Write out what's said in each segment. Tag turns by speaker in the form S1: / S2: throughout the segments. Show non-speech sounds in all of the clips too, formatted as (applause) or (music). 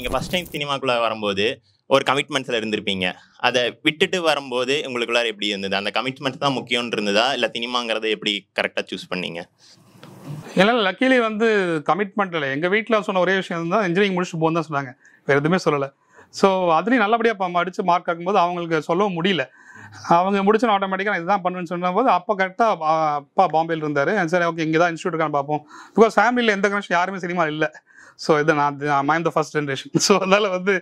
S1: நீங்கள் first time சினிமாக்குள்ளே வரும்போது ஒரு கமிட்மெண்ட்ஸில் இருந்திருப்பீங்க அதை விட்டுட்டு வரும்போது உங்களுக்குள்ள எப்படி இருந்தது அந்த கமிட்மெண்ட்ஸ் தான் முக்கியம்னு இருந்ததா இல்லை சினிமாங்கிறத எப்படி கரெக்டாக சூஸ் பண்ணீங்க
S2: ஏன்னா லக்கிலி வந்து கமிட்மெண்ட் இல்லை எங்கள் வீட்டில் சொன்ன ஒரே விஷயம் தான் இன்ஜினியரிங் முடிச்சுட்டு போகணும் தான் சொன்னாங்க வேறு எதுவுமே சொல்லலை ஸோ அதுலேயும் நல்லபடியாக அடித்து மார்க் ஆகும்போது அவங்களுக்கு சொல்லவும் முடியல அவங்க முடிச்சு ஆட்டோமேட்டிக்காக நான் இதுதான் பண்ணுவேன்னு சொன்னபோது அப்போ கரெக்டாக அப்பா பாம்பேயில் இருந்தார் சரி ஓகே இங்கே தான் இன்ஸ்டியூட் இருக்கான்னு பார்ப்போம் பிகாஸ் ஃபேமிலியில் எந்த கனெக்ஷன் யாருமே சினிமா இல்லை ஸோ இது நான் நான் இந்த ஃபர்ஸ்ட் ஜென்ரேஷன் ஸோ அதனால் வந்து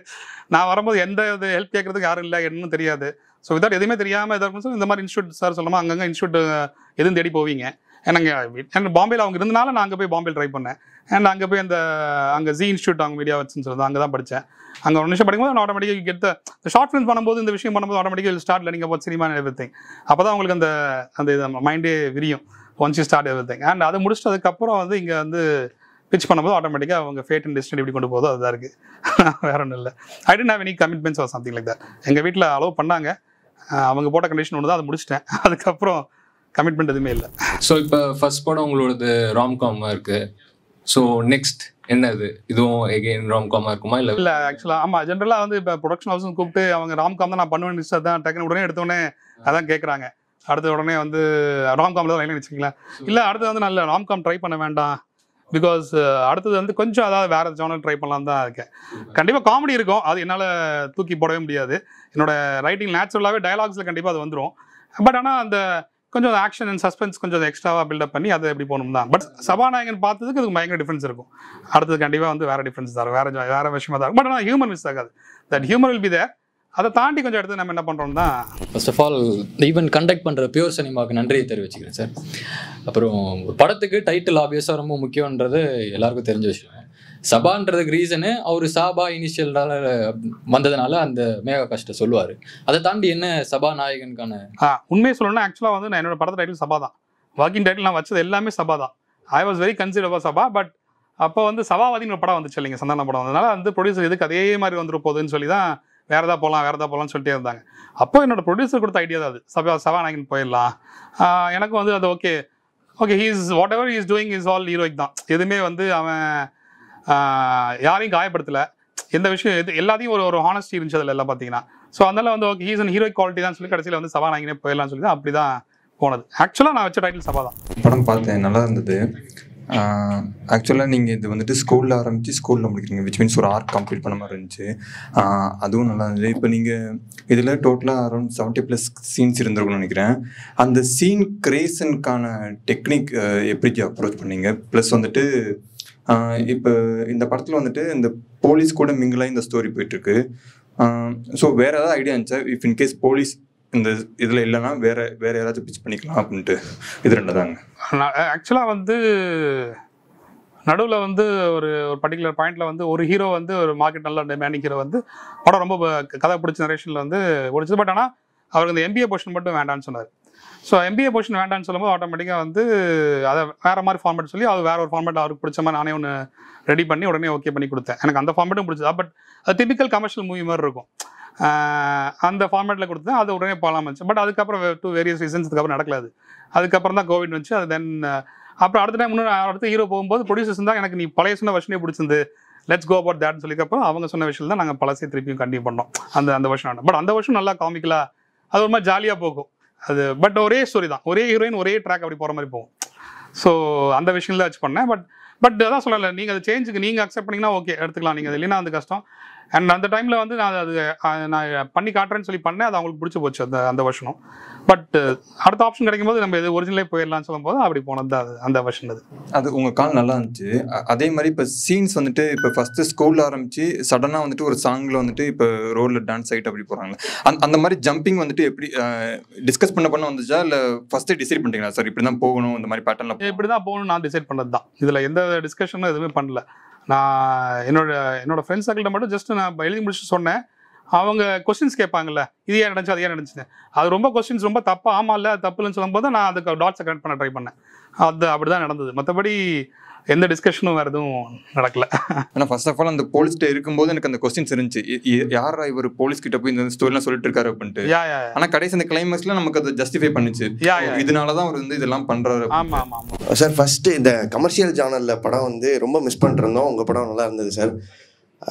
S2: நான் வரும்போது எந்த இது ஹெல்ப் கேட்குறதுக்கு யாரும் இல்லை என்னன்னு தெரியாது ஸோ இதாக எதுவுமே தெரியாமல் இதாக இருக்கும் இந்த மாதிரி இன்ஸ்டியூட் சார் சொல்லாமல் அங்கங்கே இன்ஸ்டியூட் எதுவும் தேடி போவீங்க எனக்கு எனக்கு பாம்பேயில் அவங்க இருந்தனால நான் அங்கே போய் பாம்பே ட்ரை பண்ணேன் அண்ட் அங்கே போய் அந்த அங்கே ஜி இன்ஸ்டியூட் அவங்க மீடியா வச்சுன்னு சொல்லுது அங்கே தான் படித்தேன் அங்கே ஒரு நிமிஷம் படிக்கும்போது ஆட்டோமேட்டிக்காக கெட் இந்த ஷார்ட் ஃபிலிம் பண்ணும்போது இந்த விஷயம் பண்ணும்போது ஆட்டோமேட்டிக்காக ஸ்டார்ட் நீங்கள் அப்போ சினிமா எவ்ரி அப்போ தான் உங்களுக்கு அந்த அந்த மைண்டே விரியும் once you start everything and அதை முடிச்சுட்டு அதுக்கப்புறம் வந்து இங்கே வந்து பிச் பண்ணும்போது ஆட்டோமேட்டிக்காக அவங்க ஃபேட் அண்ட் டெஸ்டினி எப்படி கொண்டு போதோ அதுதான் இருக்குது (laughs) வேற ஒன்றும் இல்லை I don't have any commitments or something like that எங்கள் வீட்டில் அலோவ் பண்ணாங்க அவங்க போட்ட கண்டிஷன் ஒன்று தான் அதை முடிச்சிட்டேன் (laughs) அதுக்கப்புறம் கமிட்மெண்ட் எதுவுமே இல்லை
S1: ஸோ இப்போ ஃபர்ஸ்ட் படம் உங்களோடது காமாக இருக்குது ஸோ நெக்ஸ்ட் என்ன இது இதுவும் எகெயின் காமாக இருக்குமா இல்லை
S2: இல்லை ஆக்சுவலாக ஆமாம் ஜென்ரலாக வந்து இப்போ ப்ரொடக்ஷன் ஹவுஸ் கூப்பிட்டு அவங்க ராம் காம் தான் நான் பண்ணுவேன் நிச்சயம் தான் டக்குனு உடனே எடுத்தோடனே அதான் கேட்குறாங்க அடுத்த உடனே வந்து காமில் தான் வச்சுக்கலாம் இல்லை அடுத்து வந்து நல்ல ராம்காம் ட்ரை பண்ண வேண்டாம் பிகாஸ் uh, அடுத்தது வந்து கொஞ்சம் அதாவது வேறு ஜோனல் ட்ரை பண்ணலாம் தான் இருக்கேன் கண்டிப்பாக காமெடி இருக்கும் அது என்னால் தூக்கி போடவே முடியாது என்னோட ரைட்டிங் நேச்சுரலாகவே டயலாக்ஸில் கண்டிப்பாக அது வந்துடும் பட் ஆனால் அந்த கொஞ்சம் அந்த ஆக்ஷன் அண்ட் சஸ்பென்ஸ் கொஞ்சம் எக்ஸ்ட்ராவாக பில்டப் பண்ணி அது எப்படி போகணும் தான் பட் சபாநாயகன் பார்த்ததுக்கு அதுக்கு பயங்கர டிஃப்ரென்ஸ் இருக்கும் அடுத்தது கண்டிப்பாக வந்து வேறு டிஃப்ரென்ஸ் தான் வேறு வேறு விஷயமா தான் இருக்கும் பட் ஆனால் ஹியூமன் மிஸ் ஆகாது that humour will be there அதை தாண்டி கொஞ்சம் எடுத்து நம்ம என்ன பண்ணுறோம்னா
S1: first of all even conduct பண்ணுற பியூர் சினிமாவுக்கு நன்றியை தெரிவிச்சுக்கிறேன் சார் அப்புறம் படத்துக்கு டைட்டில் ஆப்வியஸாக ரொம்ப முக்கியன்றது எல்லாருக்கும் தெரிஞ்ச விஷயம் சபான்றதுக்கு ரீசனு அவர் சாபா
S2: இனிஷியலால வந்ததுனால அந்த மேகா கஷ்ட சொல்லுவார் அதை தாண்டி என்ன சபா நாயகனுக்கான ஆ உண்மையை சொல்லணும்னா ஆக்சுவலாக வந்து நான் என்னோட படத்தை டைட்டில் சபா தான் வாக்கிங் டைட்டில் நான் வச்சது எல்லாமே சபா தான் ஐ வாஸ் வெரி கன்சிடர் சபா பட் அப்போ வந்து சபாவாதின்னு ஒரு படம் வந்துச்சு இல்லைங்க சந்தான படம் வந்ததுனால வந்து ப்ரொடியூசர் இதுக்கு அதே மாதிரி வந்துரு போகுதுன்னு சொல்லி தான் வேறு எதாவது போகலாம் வேறு எதாவது போகலாம்னு சொல்லிட்டே இருந்தாங்க அப்போ என்னோடய ப்ரொடியூசர் கொடுத்த ஐடியா தான் அது சபா சபாநாயகன் போயிடலாம் எனக்கு வந்து அது okay okay he is whatever is doing is all heroic தான் எதுவுமே வந்து அவன் யாரையும் காயப்படுத்தலை எந்த விஷயம் எது எல்லாத்தையும் ஒரு ஒரு ஹானஸ்டி இருந்துச்சு அதில் எல்லாம் பார்த்தீங்கன்னா ஸோ அதனால் வந்து okay he's and heroic quality தான் சொல்லி கடைசியில் வந்து சபாநாயகனே போயிடலாம்னு சொல்லி தான் அப்படி தான் போனது ஆக்சுவலாக நான் வச்ச டைட்டில் சபா தான்
S3: படம் பார்த்தேன் நல்லா இருந்தது ஆக்சுவலாக நீங்கள் இது வந்துட்டு ஸ்கூலில் ஆரம்பித்து ஸ்கூலில் முடிக்கிறீங்க விச் மீன்ஸ் ஒரு ஆர்க் கம்ப்ளீட் பண்ண மாதிரி இருந்துச்சு அதுவும் நல்லா இருந்துச்சு இப்போ நீங்கள் இதில் டோட்டலாக அரௌண்ட் செவன்ட்டி ப்ளஸ் சீன்ஸ் இருந்திருக்கும்னு நினைக்கிறேன் அந்த சீன் கிரியேஷனுக்கான டெக்னிக் எப்படி அப்ரோச் பண்ணீங்க ப்ளஸ் வந்துட்டு இப்போ இந்த படத்தில் வந்துட்டு இந்த போலீஸ் கூட மிங்கிலாக இந்த ஸ்டோரி போயிட்டுருக்கு ஸோ வேறு ஏதாவது ஐடியா இருந்துச்சா இஃப் இன்கேஸ் போலீஸ் இந்த இதில் இல்லைன்னா வேற வேற யாராச்சும் பிச் பண்ணிக்கலாம் அப்படின்ட்டு இது ரெண்டு தாங்க ஆக்சுவலாக வந்து
S2: நடுவில் வந்து ஒரு ஒரு பர்டிகுலர் பாயிண்ட்ல வந்து ஒரு ஹீரோ வந்து ஒரு மார்க்கெட் நல்லா டிமாண்ட் ஹீரோ வந்து படம் ரொம்ப கதை பிடிச்ச நரேஷனில் வந்து ஒடிச்சது பட் ஆனால் அவருக்கு இந்த எம்பிஏ போர்ஷன் மட்டும் வேண்டாம்னு சொன்னார் ஸோ எம்பிஏ போர்ஷன் வேண்டாம்னு சொல்லும்போது ஆட்டோமேட்டிக்காக வந்து அதை வேறு மாதிரி ஃபார்மேட் சொல்லி அது வேறு ஒரு ஃபார்மேட் அவருக்கு பிடிச்ச மாதிரி நானே ஒன்று ரெடி பண்ணி உடனே ஓகே பண்ணி கொடுத்தேன் எனக்கு அந்த ஃபார்மேட்டும் பிடிச்சதா பட் அது டிபிக்கல் கமர்ஷியல் மூவி மாதிரி இருக்கும் அந்த ஃபார்மேட்டில் கொடுத்தேன் அது உடனே போகலாம் இருந்துச்சு பட் அதுக்கப்புறம் டூ வேரியஸ் ரீசன்ஸ் அதுக்கப்புறம் நடக்கலாது அதுக்கப்புறம் தான் கோவிட் வந்துச்சு அது தென் அப்புறம் அடுத்த டைம் இன்னொரு அடுத்த ஹீரோ போகும்போது ப்ரொடியூசர்ஸ் தான் எனக்கு நீ பழைய சொன்ன வருஷனே பிடிச்சிருந்து லெட்ஸ் கோ அபவுட் தேட்னு சொல்லிக்கப்புறம் அவங்க சொன்ன விஷயம் தான் நாங்கள் பழசே திருப்பியும் கண்டினியூ பண்ணோம் அந்த அந்த வருஷம் பட் அந்த வருஷம் நல்லா காமிக்கலாம் அது ஒரு மாதிரி ஜாலியாக போகும் அது பட் ஒரே ஸ்டோரி தான் ஒரே ஹீரோயின் ஒரே ட்ராக் அப்படி போகிற மாதிரி போகும் ஸோ அந்த விஷயம் வச்சு பண்ணேன் பட் பட் அதான் சொல்லலை நீங்கள் அது சேஞ்சுக்கு நீங்கள் அக்செப்ட் பண்ணிங்கன்னா ஓகே எடுத்துக்கலாம் நீங்கள் அது இல்லைன்னா அந்த கஷ்டம் அண்ட் அந்த டைமில் வந்து நான் அது நான் பண்ணி காட்டுறேன்னு சொல்லி பண்ணேன் அது அவங்களுக்கு பிடிச்சி போச்சு அந்த அந்த வருஷனும் பட் அடுத்த ஆப்ஷன் கிடைக்கும் போது நம்ம இது ஒரிஜினலே போயிடலாம்னு சொல்லும்போது அப்படி போனது தான் அது அந்த வருஷன் அது
S3: அது உங்கள் கால் நல்லா இருந்துச்சு அதே மாதிரி இப்போ சீன்ஸ் வந்துட்டு இப்போ ஃபஸ்ட்டு ஸ்கூலில் ஆரம்பித்து சடனாக வந்துட்டு ஒரு சாங்கில் வந்துட்டு இப்போ ரோடில் டான்ஸ் ஆகிட்டு அப்படி போகிறாங்க அந்த அந்த மாதிரி ஜம்பிங் வந்துட்டு எப்படி டிஸ்கஸ் பண்ண பண்ண வந்துச்சா இல்லை ஃபஸ்ட்டு டிசைட் பண்ணிட்டீங்களா சார் இப்படி தான் போகணும் இந்த மாதிரி பேட்டர்னில் இப்படி தான் போகணும் நான்
S2: டிசைட் பண்ணது தான் இதில் எந்த டிஸ்கஷனும் எதுவுமே பண்ணல நான் என்னோட என்னோட ஃப்ரெண்ட்ஸ் சர்க்கிள்கிட்ட மட்டும் ஜஸ்ட் நான் எழுதி முடிச்சு சொன்னேன் அவங்க கொஸ்டின்ஸ் கேட்பாங்கல்ல இது ஏன் நடந்துச்சு அது ஏன் நடந்துச்சு அது ரொம்ப கொஸ்டின்ஸ் ரொம்ப தப்பா ஆமா இல்லை தப்புலன்னு சொல்லும்போது நான் அதுக்கு டாட்ஸை கனெக்ட் பண்ண ட்ரை பண்ணேன் அது அப்படிதான் நடந்தது மற்றபடி எந்த டிஸ்கஷனும் வேறு எதுவும்
S3: நடக்கல ஆனால் ஃபர்ஸ்ட் ஆஃப் ஆல் அந்த போலீஸ்கிட்ட இருக்கும்போது எனக்கு அந்த கொஸ்டின்ஸ் இருந்துச்சு யாரா இவர் போலீஸ் கிட்ட போய் இந்த ஸ்டோரிலாம் சொல்லிட்டு இருக்காரு அப்படின்ட்டு ஆனால் கடைசி அந்த கிளைமேக்ஸ்ல நமக்கு அது ஜஸ்டிஃபை பண்ணிச்சு இதனால தான் அவர் வந்து இதெல்லாம் பண்றாரு ஆமா ஆமா
S4: சார் ஃபர்ஸ்ட் இந்த கமர்ஷியல் ஜானல்ல படம் வந்து ரொம்ப மிஸ் பண்ணிருந்தோம் உங்க படம் நல்லா இருந்தது சார்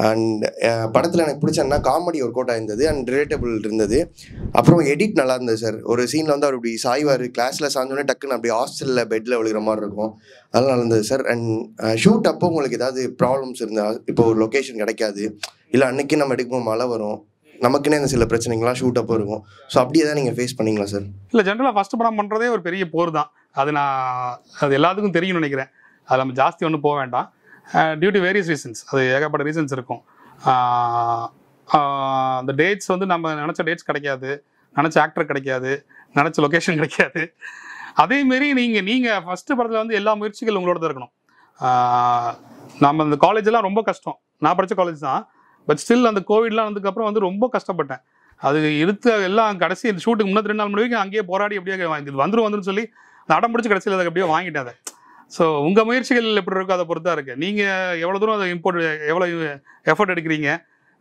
S4: அண்ட் uh, படத்தில் எனக்கு பிடிச்சதுன்னா காமெடி ஒர்க் அவுட் ஆயிருந்தது அண்ட் ரிலேட்டபிள் இருந்தது அப்புறம் எடிட் நல்லா இருந்தது சார் ஒரு சீனில் வந்து அவர் இப்படி சாய்வார் கிளாஸில் சாய்ந்தோடனே டக்குன்னு அப்படி ஹாஸ்டலில் பெட்டில் விழுகிற மாதிரி இருக்கும் அதெல்லாம் நல்லா இருந்தது சார் அண்ட் ஷூட் அப்போ உங்களுக்கு ஏதாவது ப்ராப்ளம்ஸ் இருந்தால் இப்போ ஒரு லொக்கேஷன் கிடைக்காது இல்லை அன்னைக்கு நம்ம எடுக்கும்போது மழை வரும் நமக்குன்னே இந்த சில பிரச்சனைகள்லாம் ஷூட் அப்போ இருக்கும் ஸோ அப்படியே தான் நீங்கள் ஃபேஸ் பண்ணிங்களா சார்
S2: இல்லை ஜென்ரலாக ஃபஸ்ட் படம் பண்ணுறதே ஒரு பெரிய போர் தான் அது நான் அது எல்லாத்துக்கும் தெரியும்னு நினைக்கிறேன் அது நம்ம ஜாஸ்தி ஒன்றும் போக வேண்டாம் டியூ டு வேரியஸ் ரீசன்ஸ் அது ஏகப்பட்ட ரீசன்ஸ் இருக்கும் அந்த டேட்ஸ் வந்து நம்ம நினச்ச டேட்ஸ் கிடைக்காது நினச்ச ஆக்டர் கிடைக்காது நினச்ச லொக்கேஷன் கிடைக்காது அதேமாரி நீங்கள் நீங்கள் ஃபஸ்ட்டு படத்தில் வந்து எல்லா முயற்சிகள் உங்களோட தான் இருக்கணும் நம்ம இந்த காலேஜெல்லாம் ரொம்ப கஷ்டம் நான் படித்த காலேஜ் தான் பட் ஸ்டில் அந்த கோவிட்லாம் வந்ததுக்கப்புறம் வந்து ரொம்ப கஷ்டப்பட்டேன் அது இருக்க எல்லாம் கடைசி இந்த ஷூட்டுக்கு முன்னாடி ரெண்டு நாள் மணி வரைக்கும் அங்கேயே போராடி அப்படியே வாங்கி வந்துடும் வந்துருன்னு சொல்லி அந்த அடம் பிடிச்சி கடைசியில் அதை எப்படியோ வாங்கிட்டேன் அதை ஸோ உங்கள் முயற்சிகள் எப்படி இருக்கோ அதை பொறுத்தா இருக்குது நீங்கள் எவ்வளோ தூரம் அதை இம்போர்ட் எவ்வளோ எஃபர்ட் எடுக்கிறீங்க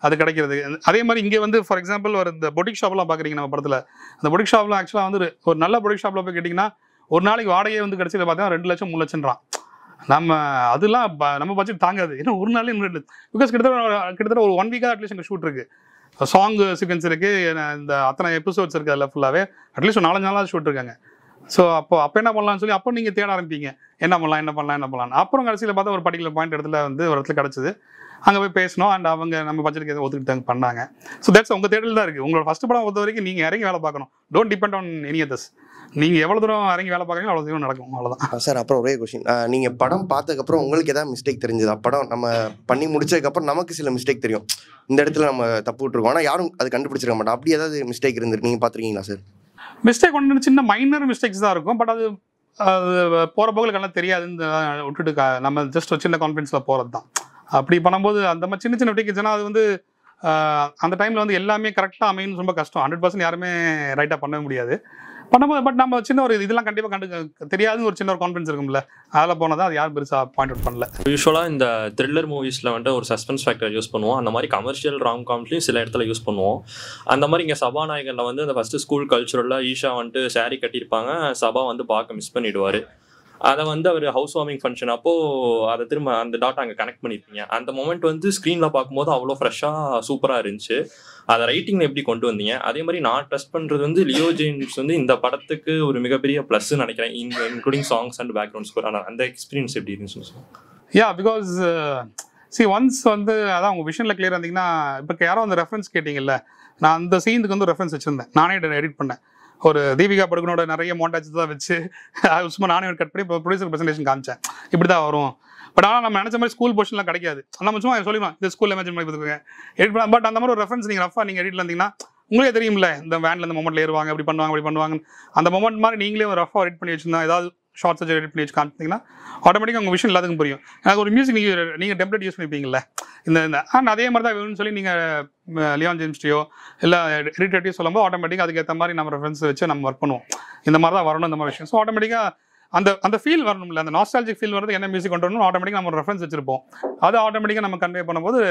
S2: அது கிடைக்கிறது அதே மாதிரி இங்கே வந்து ஃபார் எக்ஸாம்பிள் ஒரு இந்த பொட்டிக் ஷாப்லாம் பார்க்குறீங்க நம்ம படத்தில் அந்த பொட்டிக் ஷாப்லாம் ஆக்சுவலாக வந்து ஒரு நல்ல பொட்டிக் ஷாப்பில் போய் கேட்டிங்கன்னா ஒரு நாளைக்கு வாடகையே வந்து கடைசியில் பார்த்தீங்கன்னா ரெண்டு லட்சம் மூணு லட்சம்ன்றான் நம்ம அதெல்லாம் நம்ம பட்ஜெட் தாங்காது ஏன்னா ஒரு நாள் இன்னும் ரெண்டு பிகாஸ் கிட்டத்தட்ட கிட்டத்தட்ட ஒரு ஒன் வீக்காக அட்லீஸ்ட் எங்கள் ஷூட் இருக்குது சாங் சீக்வன்ஸ் இருக்குது இந்த அத்தனை எபிசோட்ஸ் இருக்குது அதில் ஃபுல்லாகவே அட்லீஸ்ட் ஒரு நாலஞ்சு நாளாக ஷூட் இருக்காங்க ஸோ அப்போ அப்போ என்ன பண்ணலாம்னு சொல்லி அப்போ நீங்கள் தேட ஆரம்பிப்பீங்க என்ன பண்ணலாம் என்ன பண்ணலாம் என்ன பண்ணலாம் அப்புறம் கடைசியில் பார்த்தா ஒரு பர்டிகுலர் பாயிண்ட் இடத்துல வந்து ஒரு இடத்துல கிடச்சிது அங்கே போய் பேசணும் அண்ட் அவங்க நம்ம பட்ஜெட்டுக்கு எதாவது ஒத்துக்கிட்டாங்க பண்ணாங்க ஸோ தட்ஸ் உங்கள் தேடல் தான் இருக்குது உங்களோட ஃபஸ்ட் படம் பொறுத்த வரைக்கும் நீங்கள் இறங்கி வேலை பார்க்கணும் don't depend on any others நீங்கள் எவ்வளோ தூரம் இறங்கி வேலை பார்க்குறீங்க அவ்வளோ தூரம் நடக்கும்
S4: அவ்வளோதான் சார் அப்புறம் ஒரே கொஷின் நீங்கள் படம் பார்த்ததுக்கப்புறம் உங்களுக்கு எதாவது மிஸ்டேக் தெரிஞ்சுதா படம் நம்ம பண்ணி முடிச்சதுக்கப்புறம் நமக்கு சில மிஸ்டேக் தெரியும் இந்த இடத்துல நம்ம தப்பு விட்டுருக்கோம் ஆனால் யாரும் அது கண்டுபிடிச்சிருக்க மாட்டோம் அப்படி ஏதாவது மிஸ்டேக் இருந்துருக்கு நீங்கள் பார்த்துருக்கீங்களா சார்
S2: மிஸ்டேக் ஒன்று சின்ன மைனர் மிஸ்டேக்ஸ் தான் இருக்கும் பட் அது போகிற போக்கில் எல்லாம் தெரியாதுன்னு விட்டுட்டு நம்ம ஜஸ்ட் ஒரு சின்ன கான்ஃபிடன்ஸில் போகிறது தான் அப்படி பண்ணும்போது அந்த மாதிரி சின்ன சின்ன விட்டிக்கு அது வந்து அந்த டைமில் வந்து எல்லாமே கரெக்டாக அமையணும்னு ரொம்ப கஷ்டம் ஹண்ட்ரட் பர்சன்ட் யாருமே ரைட்டாக பண்ணவே முடியாது பண்ணும்போது பட் நம்ம சின்ன ஒரு இதெல்லாம் கண்டிப்பாக கண்டு தெரியாதுன்னு ஒரு சின்ன ஒரு கான்ஃபிடன்ஸ் இருக்கும்ல அதில் போனதான் அது யாரும் பெருசாக பாயிண்ட் அவுட் பண்ணல
S4: யூஸ்வலாக இந்த த்ரில்லர் மூவிஸில் வந்துட்டு ஒரு சஸ்பென்ஸ் ஃபேக்டர் யூஸ் பண்ணுவோம் அந்த மாதிரி கமர்ஷியல் ராங் காம்ஸ்லையும் சில இடத்துல யூஸ் பண்ணுவோம் அந்த மாதிரி இங்கே சபாநாயகரில் வந்து அந்த ஃபஸ்ட்டு ஸ்கூல் கல்ச்சரில் ஈஷா வந்துட்டு சாரி கட்டியிருப்பாங்க சபா வந்து பார்க்க மிஸ் பண்ணிடுவார் அதை வந்து அவர் ஹவுஸ் வார்மிங் ஃபங்க்ஷன் அப்போது அதை திரும்ப அந்த டாட்டா அங்கே கனெக்ட் பண்ணியிருக்கீங்க அந்த மூமெண்ட் வந்து ஸ்க்ரீனில் பார்க்கும்போது அவ்வளோ ஃப்ரெஷ்ஷாக சூப்பராக இருந்துச்சு அதை ரைட்டிங் எப்படி கொண்டு வந்தீங்க அதே மாதிரி நான் ட்ரஸ்ட் பண்ணுறது வந்து லியோ ஜெயின்ஸ் வந்து இந்த படத்துக்கு ஒரு மிகப்பெரிய ப்ளஸ்ன்னு நினைக்கிறேன் including songs and background score ஆனால் அந்த எக்ஸ்பீரியன்ஸ்
S5: எப்படி இருந்துச்சு
S2: யா பிகாஸ் சி ஒன்ஸ் வந்து அதான் உங்கள் விஷயன்ல கிளியர் இருந்தீங்கன்னா இப்போ யாரோ அந்த ரெஃபரன்ஸ் கேட்டீங்கல்ல நான் அந்த சீனுக்கு வந்து ரெஃபரன்ஸ் வச்சுருந்தேன் நானே எடிட் பண்ணேன் ஒரு தீபிகா படுகனோட நிறைய மோண்டாஜ் தான் வச்சு சும்மா நானே கட் பண்ணி இப்போ ப்ரொடியூசர் ப்ரெசன்டேஷன் காமிச்சேன் இப்படி தான் வரும் பட் ஆனால் நம்ம நினச்ச மாதிரி ஸ்கூல் போர்ஷன்லாம் கிடைக்காது நம்ம சும்மா சொல்லிடலாம் இந்த ஸ்கூலில் இமேஜின் பண்ணி பண்ண பட் அந்த மாதிரி ஒரு ரெஃபரன்ஸ் நீங்கள் ரஃபாக நீங்கள் எடிட்டில் இருந்தீங்கன்னா உங்களே தெரியும்ல இந்த வேனில் இந்த மொமெண்ட்டில் ஏறுவாங்க இப்படி பண்ணுவாங்க இப்படி பண்ணுவாங்க அந்த மொமெண்ட் மாதிரி நீங்களே ஒரு ரஃபாக எடிட் பண்ணி வச்சுருந்தா ஏதாவது ஷார்ட் சர்ஜரி பண்ணி வச்சு காமிச்சிங்கன்னா ஆட்டோமேட்டிக்காக உங்கள் விஷயம் எல்லாத்துக்கும் புரியும் எனக்கு ஒரு மியூசிக் நீங்கள் நீங்கள் டெம்ப்ளேட் யூஸ் பண்ணிப்பீங்கல்ல இந்த இந்த ஆனால் அதே மாதிரி தான் வேணும்னு சொல்லி நீங்கள் லியான் ஜேம்ஸ்டியோ இல்லை எடிட்டர்ட்டியோ சொல்லும்போது ஆட்டோமேட்டிக்காக அதுக்கேற்ற மாதிரி நம்ம ரெஃபரன்ஸ் வச்சு நம்ம ஒர்க் பண்ணுவோம் இந்த மாதிரி தான் வரணும் இந்த மாதிரி விஷயம் ஸோ ஆட்டோமேட்டிக்காக அந்த அந்த ஃபீல் வரணும்ல அந்த நாஸ்டாலஜிக் ஃபீல் வரது என்ன மியூசிக் கொண்டு வரணும் ஆட்டோமேட்டிக்காக நம்ம ரெஃபரன்ஸ் வச்சிருப்போம் அது ஆட்டோமேட்டிக்காக நம்ம கன்வே பண்ணும்போது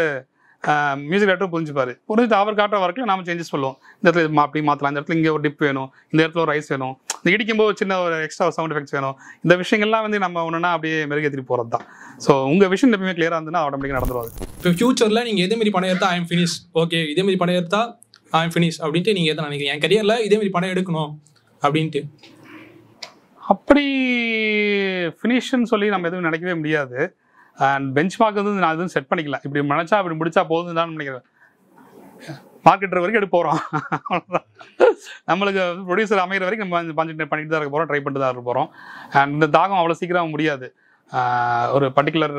S2: மியூசிக் டேரக்டர் புரிஞ்சுப்பாரு புரிஞ்சுட்டு அவர் காட்டுற வரைக்கும் நாம சேஞ்சஸ் சொல்லுவோம் இந்த இடத்துல அப்படி மாற்றலாம் இந்த இடத்துல இங்கே ஒரு டிப் வேணும் இந்த இடத்துல ஒரு ரைஸ் வேணும் இந்த இடிக்கும்போது சின்ன ஒரு எக்ஸ்ட்ரா சவுண்ட் எஃபெக்ட்ஸ் வேணும் இந்த விஷயங்கள்லாம் வந்து நம்ம ஒன்றுனா அப்படியே மெருகேற்றி போகிறது தான் ஸோ உங்கள் விஷயம் எப்பயுமே கிளியராக இருந்ததுன்னா ஆட்டோமேட்டிக்காக நடந்துருவாது இப்போ ஃபியூச்சரில் நீங்கள் மாதிரி பணம் எடுத்தால்
S6: ஐம் ஃபினிஷ் ஓகே இதேமாரி பணம் எடுத்தால் ஐம் ஃபினிஷ் அப்படின்ட்டு நீங்கள் எதை நினைக்கிறீங்க என் கரியரில் இதேமாரி பணம் எடுக்கணும் அப்படின்ட்டு
S2: அப்படி ஃபினிஷ்னு சொல்லி நம்ம எதுவும் நினைக்கவே முடியாது அண்ட் பெஞ்ச் மார்க் வந்து நான் எதுவும் செட் பண்ணிக்கல இப்படி நினச்சா அப்படி முடிச்சா போதும் தான் நினைக்கிறேன் மார்க்கெட் வரைக்கும் எடுத்து போகிறோம் அவ்வளோதான் நம்மளுக்கு ப்ரொடியூசர் அமைகிற வரைக்கும் நம்ம பஞ்சு பண்ணிட்டு தான் இருக்க போகிறோம் ட்ரை பண்ணிட்டு தான் இருக்க போகிறோம் அண்ட் இந்த தாகம் அவ்வளோ சீக்கிரம் முடியாது ஒரு பர்டிகுலர்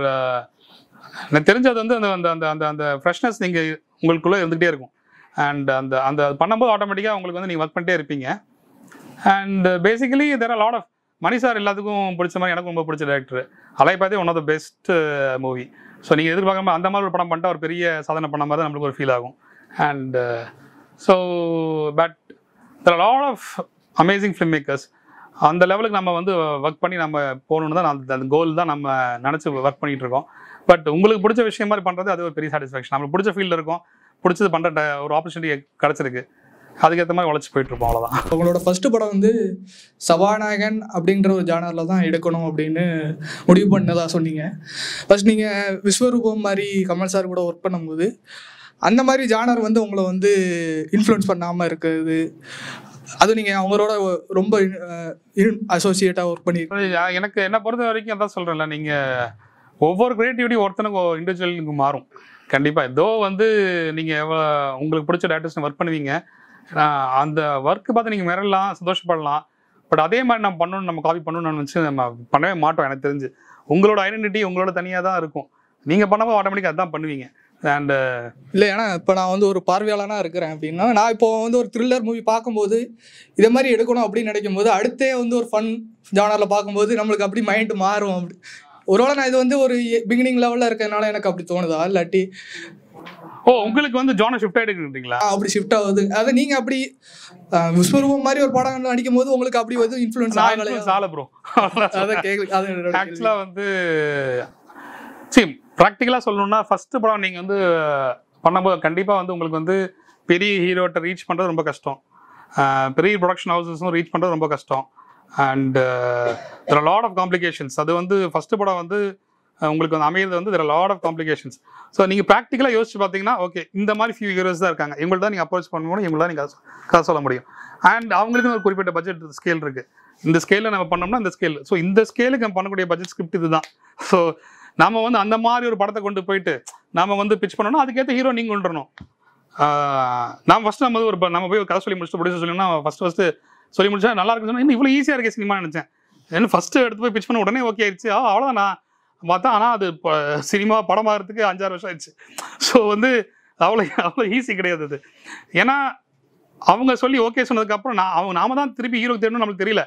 S2: எனக்கு தெரிஞ்சது வந்து அந்த அந்த அந்த அந்த அந்த ஃப்ரெஷ்னஸ் நீங்கள் உங்களுக்குள்ளே இருந்துகிட்டே இருக்கும் அண்ட் அந்த அந்த பண்ணும்போது ஆட்டோமேட்டிக்காக உங்களுக்கு வந்து நீங்கள் ஒர்க் பண்ணிட்டே இருப்பீங்க and basically there are lot of Mani sir எல்லாத்துக்கும் பிடிச்ச மாதிரி எனக்கு ரொம்ப பிடிச்ச director Alaipayuthey one of the best movie so நீங்கள் எதிர்பார்க்காம அந்த மாதிரி ஒரு படம் பண்ணிட்டா ஒரு பெரிய சாதனை பண்ண மாதிரி தான் நம்மளுக்கு ஒரு ஃபீல் ஆகும் and so but the lot of amazing film makers அந்த லெவலுக்கு நம்ம வந்து ஒர்க் பண்ணி நம்ம போகணுன்னு தான் அந்த கோல் தான் நம்ம நினச்சி ஒர்க் பண்ணிகிட்டு இருக்கோம் பட் உங்களுக்கு பிடிச்ச விஷயம் மாதிரி பண்ணுறது அது ஒரு பெரிய சாட்டிஸ்ஃபேக்ஷன் நம்மளுக்கு பிடிச்ச ஃபீல்டு இருக்கும் பிடிச்சது பண்ணுற ஒரு ஆப்பர்ச்சுனிட்டி கிடச்சிருக்கு அதுக்கேற்ற மாதிரி உழைச்சி போயிட்டு இருப்போம் அவ்வளோதான் அவங்களோட ஃபர்ஸ்ட் படம் வந்து சபாநாயகன் அப்படின்ற ஒரு ஜானரில் தான் எடுக்கணும் அப்படின்னு முடிவு பண்ணதா சொன்னீங்க ஃபர்ஸ்ட் நீங்கள் விஸ்வரூபம் மாதிரி கமல் சார் கூட ஒர்க் பண்ணும்போது அந்த மாதிரி ஜானர் வந்து உங்களை வந்து இன்ஃப்ளூயன்ஸ் பண்ணாமல் இருக்குது அது நீங்கள் அவங்களோட ரொம்ப அசோசியேட்டாக ஒர்க் பண்ணி எனக்கு என்ன பொறுத்த வரைக்கும் அதான் சொல்கிறேன்ல நீங்கள் ஒவ்வொரு கிரியேட்டிவிட்டி ஒருத்தனுக்கு இண்டிவிஜுவல் மாறும் கண்டிப்பாக ஏதோ வந்து நீங்கள் எவ்வளோ உங்களுக்கு பிடிச்ச டேரக்டர்ஸ் ஒர்க் பண்ணுவீங்க அந்த ஒர்க் பார்த்து நீங்கள் மிரலாம் சந்தோஷப்படலாம் பட் அதே மாதிரி நம்ம பண்ணணும் நம்ம காப்பி பண்ணணும்னு நினச்சி நம்ம பண்ணவே மாட்டோம் எனக்கு தெரிஞ்சு உங்களோட ஐடென்டிட்டி உங்களோட தனியாக தான் இருக்கும் நீங்கள் பண்ணாமல் ஆட்டோமேட்டிக்காக அதான் பண்ணுவீங்க அண்டு இல்லை ஏன்னா இப்போ நான் வந்து ஒரு பார்வையாளனாக இருக்கிறேன் அப்படின்னா நான் இப்போ வந்து ஒரு த்ரில்லர் மூவி பார்க்கும்போது இதை மாதிரி எடுக்கணும் அப்படின்னு நினைக்கும் போது அடுத்தே வந்து ஒரு ஃபன் ஜானரில் பார்க்கும்போது நம்மளுக்கு அப்படி மைண்ட் மாறும் அப்படி ஒருவேளை நான் இது வந்து ஒரு பிகினிங் லெவலில் இருக்கிறதுனால எனக்கு அப்படி தோணுதா இல்லாட்டி ஓ உங்களுக்கு வந்து ஜான ஷிஃப்ட் ஆகிடுங்கிறீங்களா அப்படி ஷிஃப்ட் ஆகுது அது நீங்க அப்படி விஸ்வரூபம் மாதிரி ஒரு படம் நடிக்கும் போது உங்களுக்கு அப்படி எதுவும் இன்ஃப்ளூயன்ஸ் ஆகலை ஆகல ப்ரோ அதான் கேட்கல அது ஆக்சுவலாக வந்து சரி ப்ராக்டிக்கலாக சொல்லணும்னா ஃபர்ஸ்ட் படம் நீங்க வந்து பண்ணும்போது கண்டிப்பா வந்து உங்களுக்கு வந்து பெரிய ஹீரோட்ட ரீச் பண்றது ரொம்ப கஷ்டம் பெரிய ப்ரொடக்ஷன் ஹவுசஸும் ரீச் பண்றது ரொம்ப கஷ்டம் அண்ட் லாட் ஆஃப் காம்ப்ளிகேஷன்ஸ் அது வந்து ஃபர்ஸ்ட் படம் வந்து உங்களுக்கு வந்து அமையிறது வந்து இதில் லாட் ஆஃப் காம்ப்ளிகேஷன்ஸ் ஸோ நீங்கள் ப்ராக்டிக்கலாக யோசிச்சு பார்த்தீங்கன்னா ஓகே இந்த மாதிரி ஃபியூ ஹீரோஸ் தான் இருக்காங்க இவங்கள்ட்ட தான் நீங்கள் அப்ரோச் பண்ண முடியும் தான் நீங்கள் காசு சொல்ல முடியும் அண்ட் அவங்களுக்குன்னு ஒரு குறிப்பிட்ட பட்ஜெட் ஸ்கேல் இருக்குது இந்த ஸ்கேலில் நம்ம பண்ணோம்னா இந்த ஸ்கேல் ஸோ இந்த ஸ்கேலுக்கு நம்ம பண்ணக்கூடிய பட்ஜெட் ஸ்கிரிப்ட் தான் ஸோ நம்ம வந்து அந்த மாதிரி ஒரு படத்தை கொண்டு போயிட்டு நம்ம வந்து பிச் பண்ணோன்னா அதுக்கேற்ற ஹீரோ நீங்கள் கொண்டு நான் ஃபஸ்ட்டு நம்ம ஒரு நம்ம போய் ஒரு கதை சொல்லி முடிச்சுட்டு ப்ரொடியூசர் சொல்லி ஃபஸ்ட்டு ஃபஸ்ட் ஃபஸ்ட்டு சொல்லி முடிச்சா நல்லா இருக்குன்னு சொன்னால் இன்னும் இவ்வளோ ஈஸியாக இருக்கே சினிமா நினச்சேன் ஏன்னா ஃபஸ்ட்டு எடுத்து போய் பிச் பண்ண உடனே ஓகே ஆயிடுச்சு ஆ அவ்வளோதானா பார்த்தா ஆனால் அது சினிமா படம் ஆகிறதுக்கு அஞ்சாறு வருஷம் ஆயிடுச்சு ஸோ வந்து அவ்வளோ அவ்வளோ ஈஸி கிடையாது அது ஏன்னா அவங்க சொல்லி ஓகே சொன்னதுக்கப்புறம் நான் அவங்க நாம தான் திருப்பி ஹீரோ தேடணும்னு நம்மளுக்கு தெரியல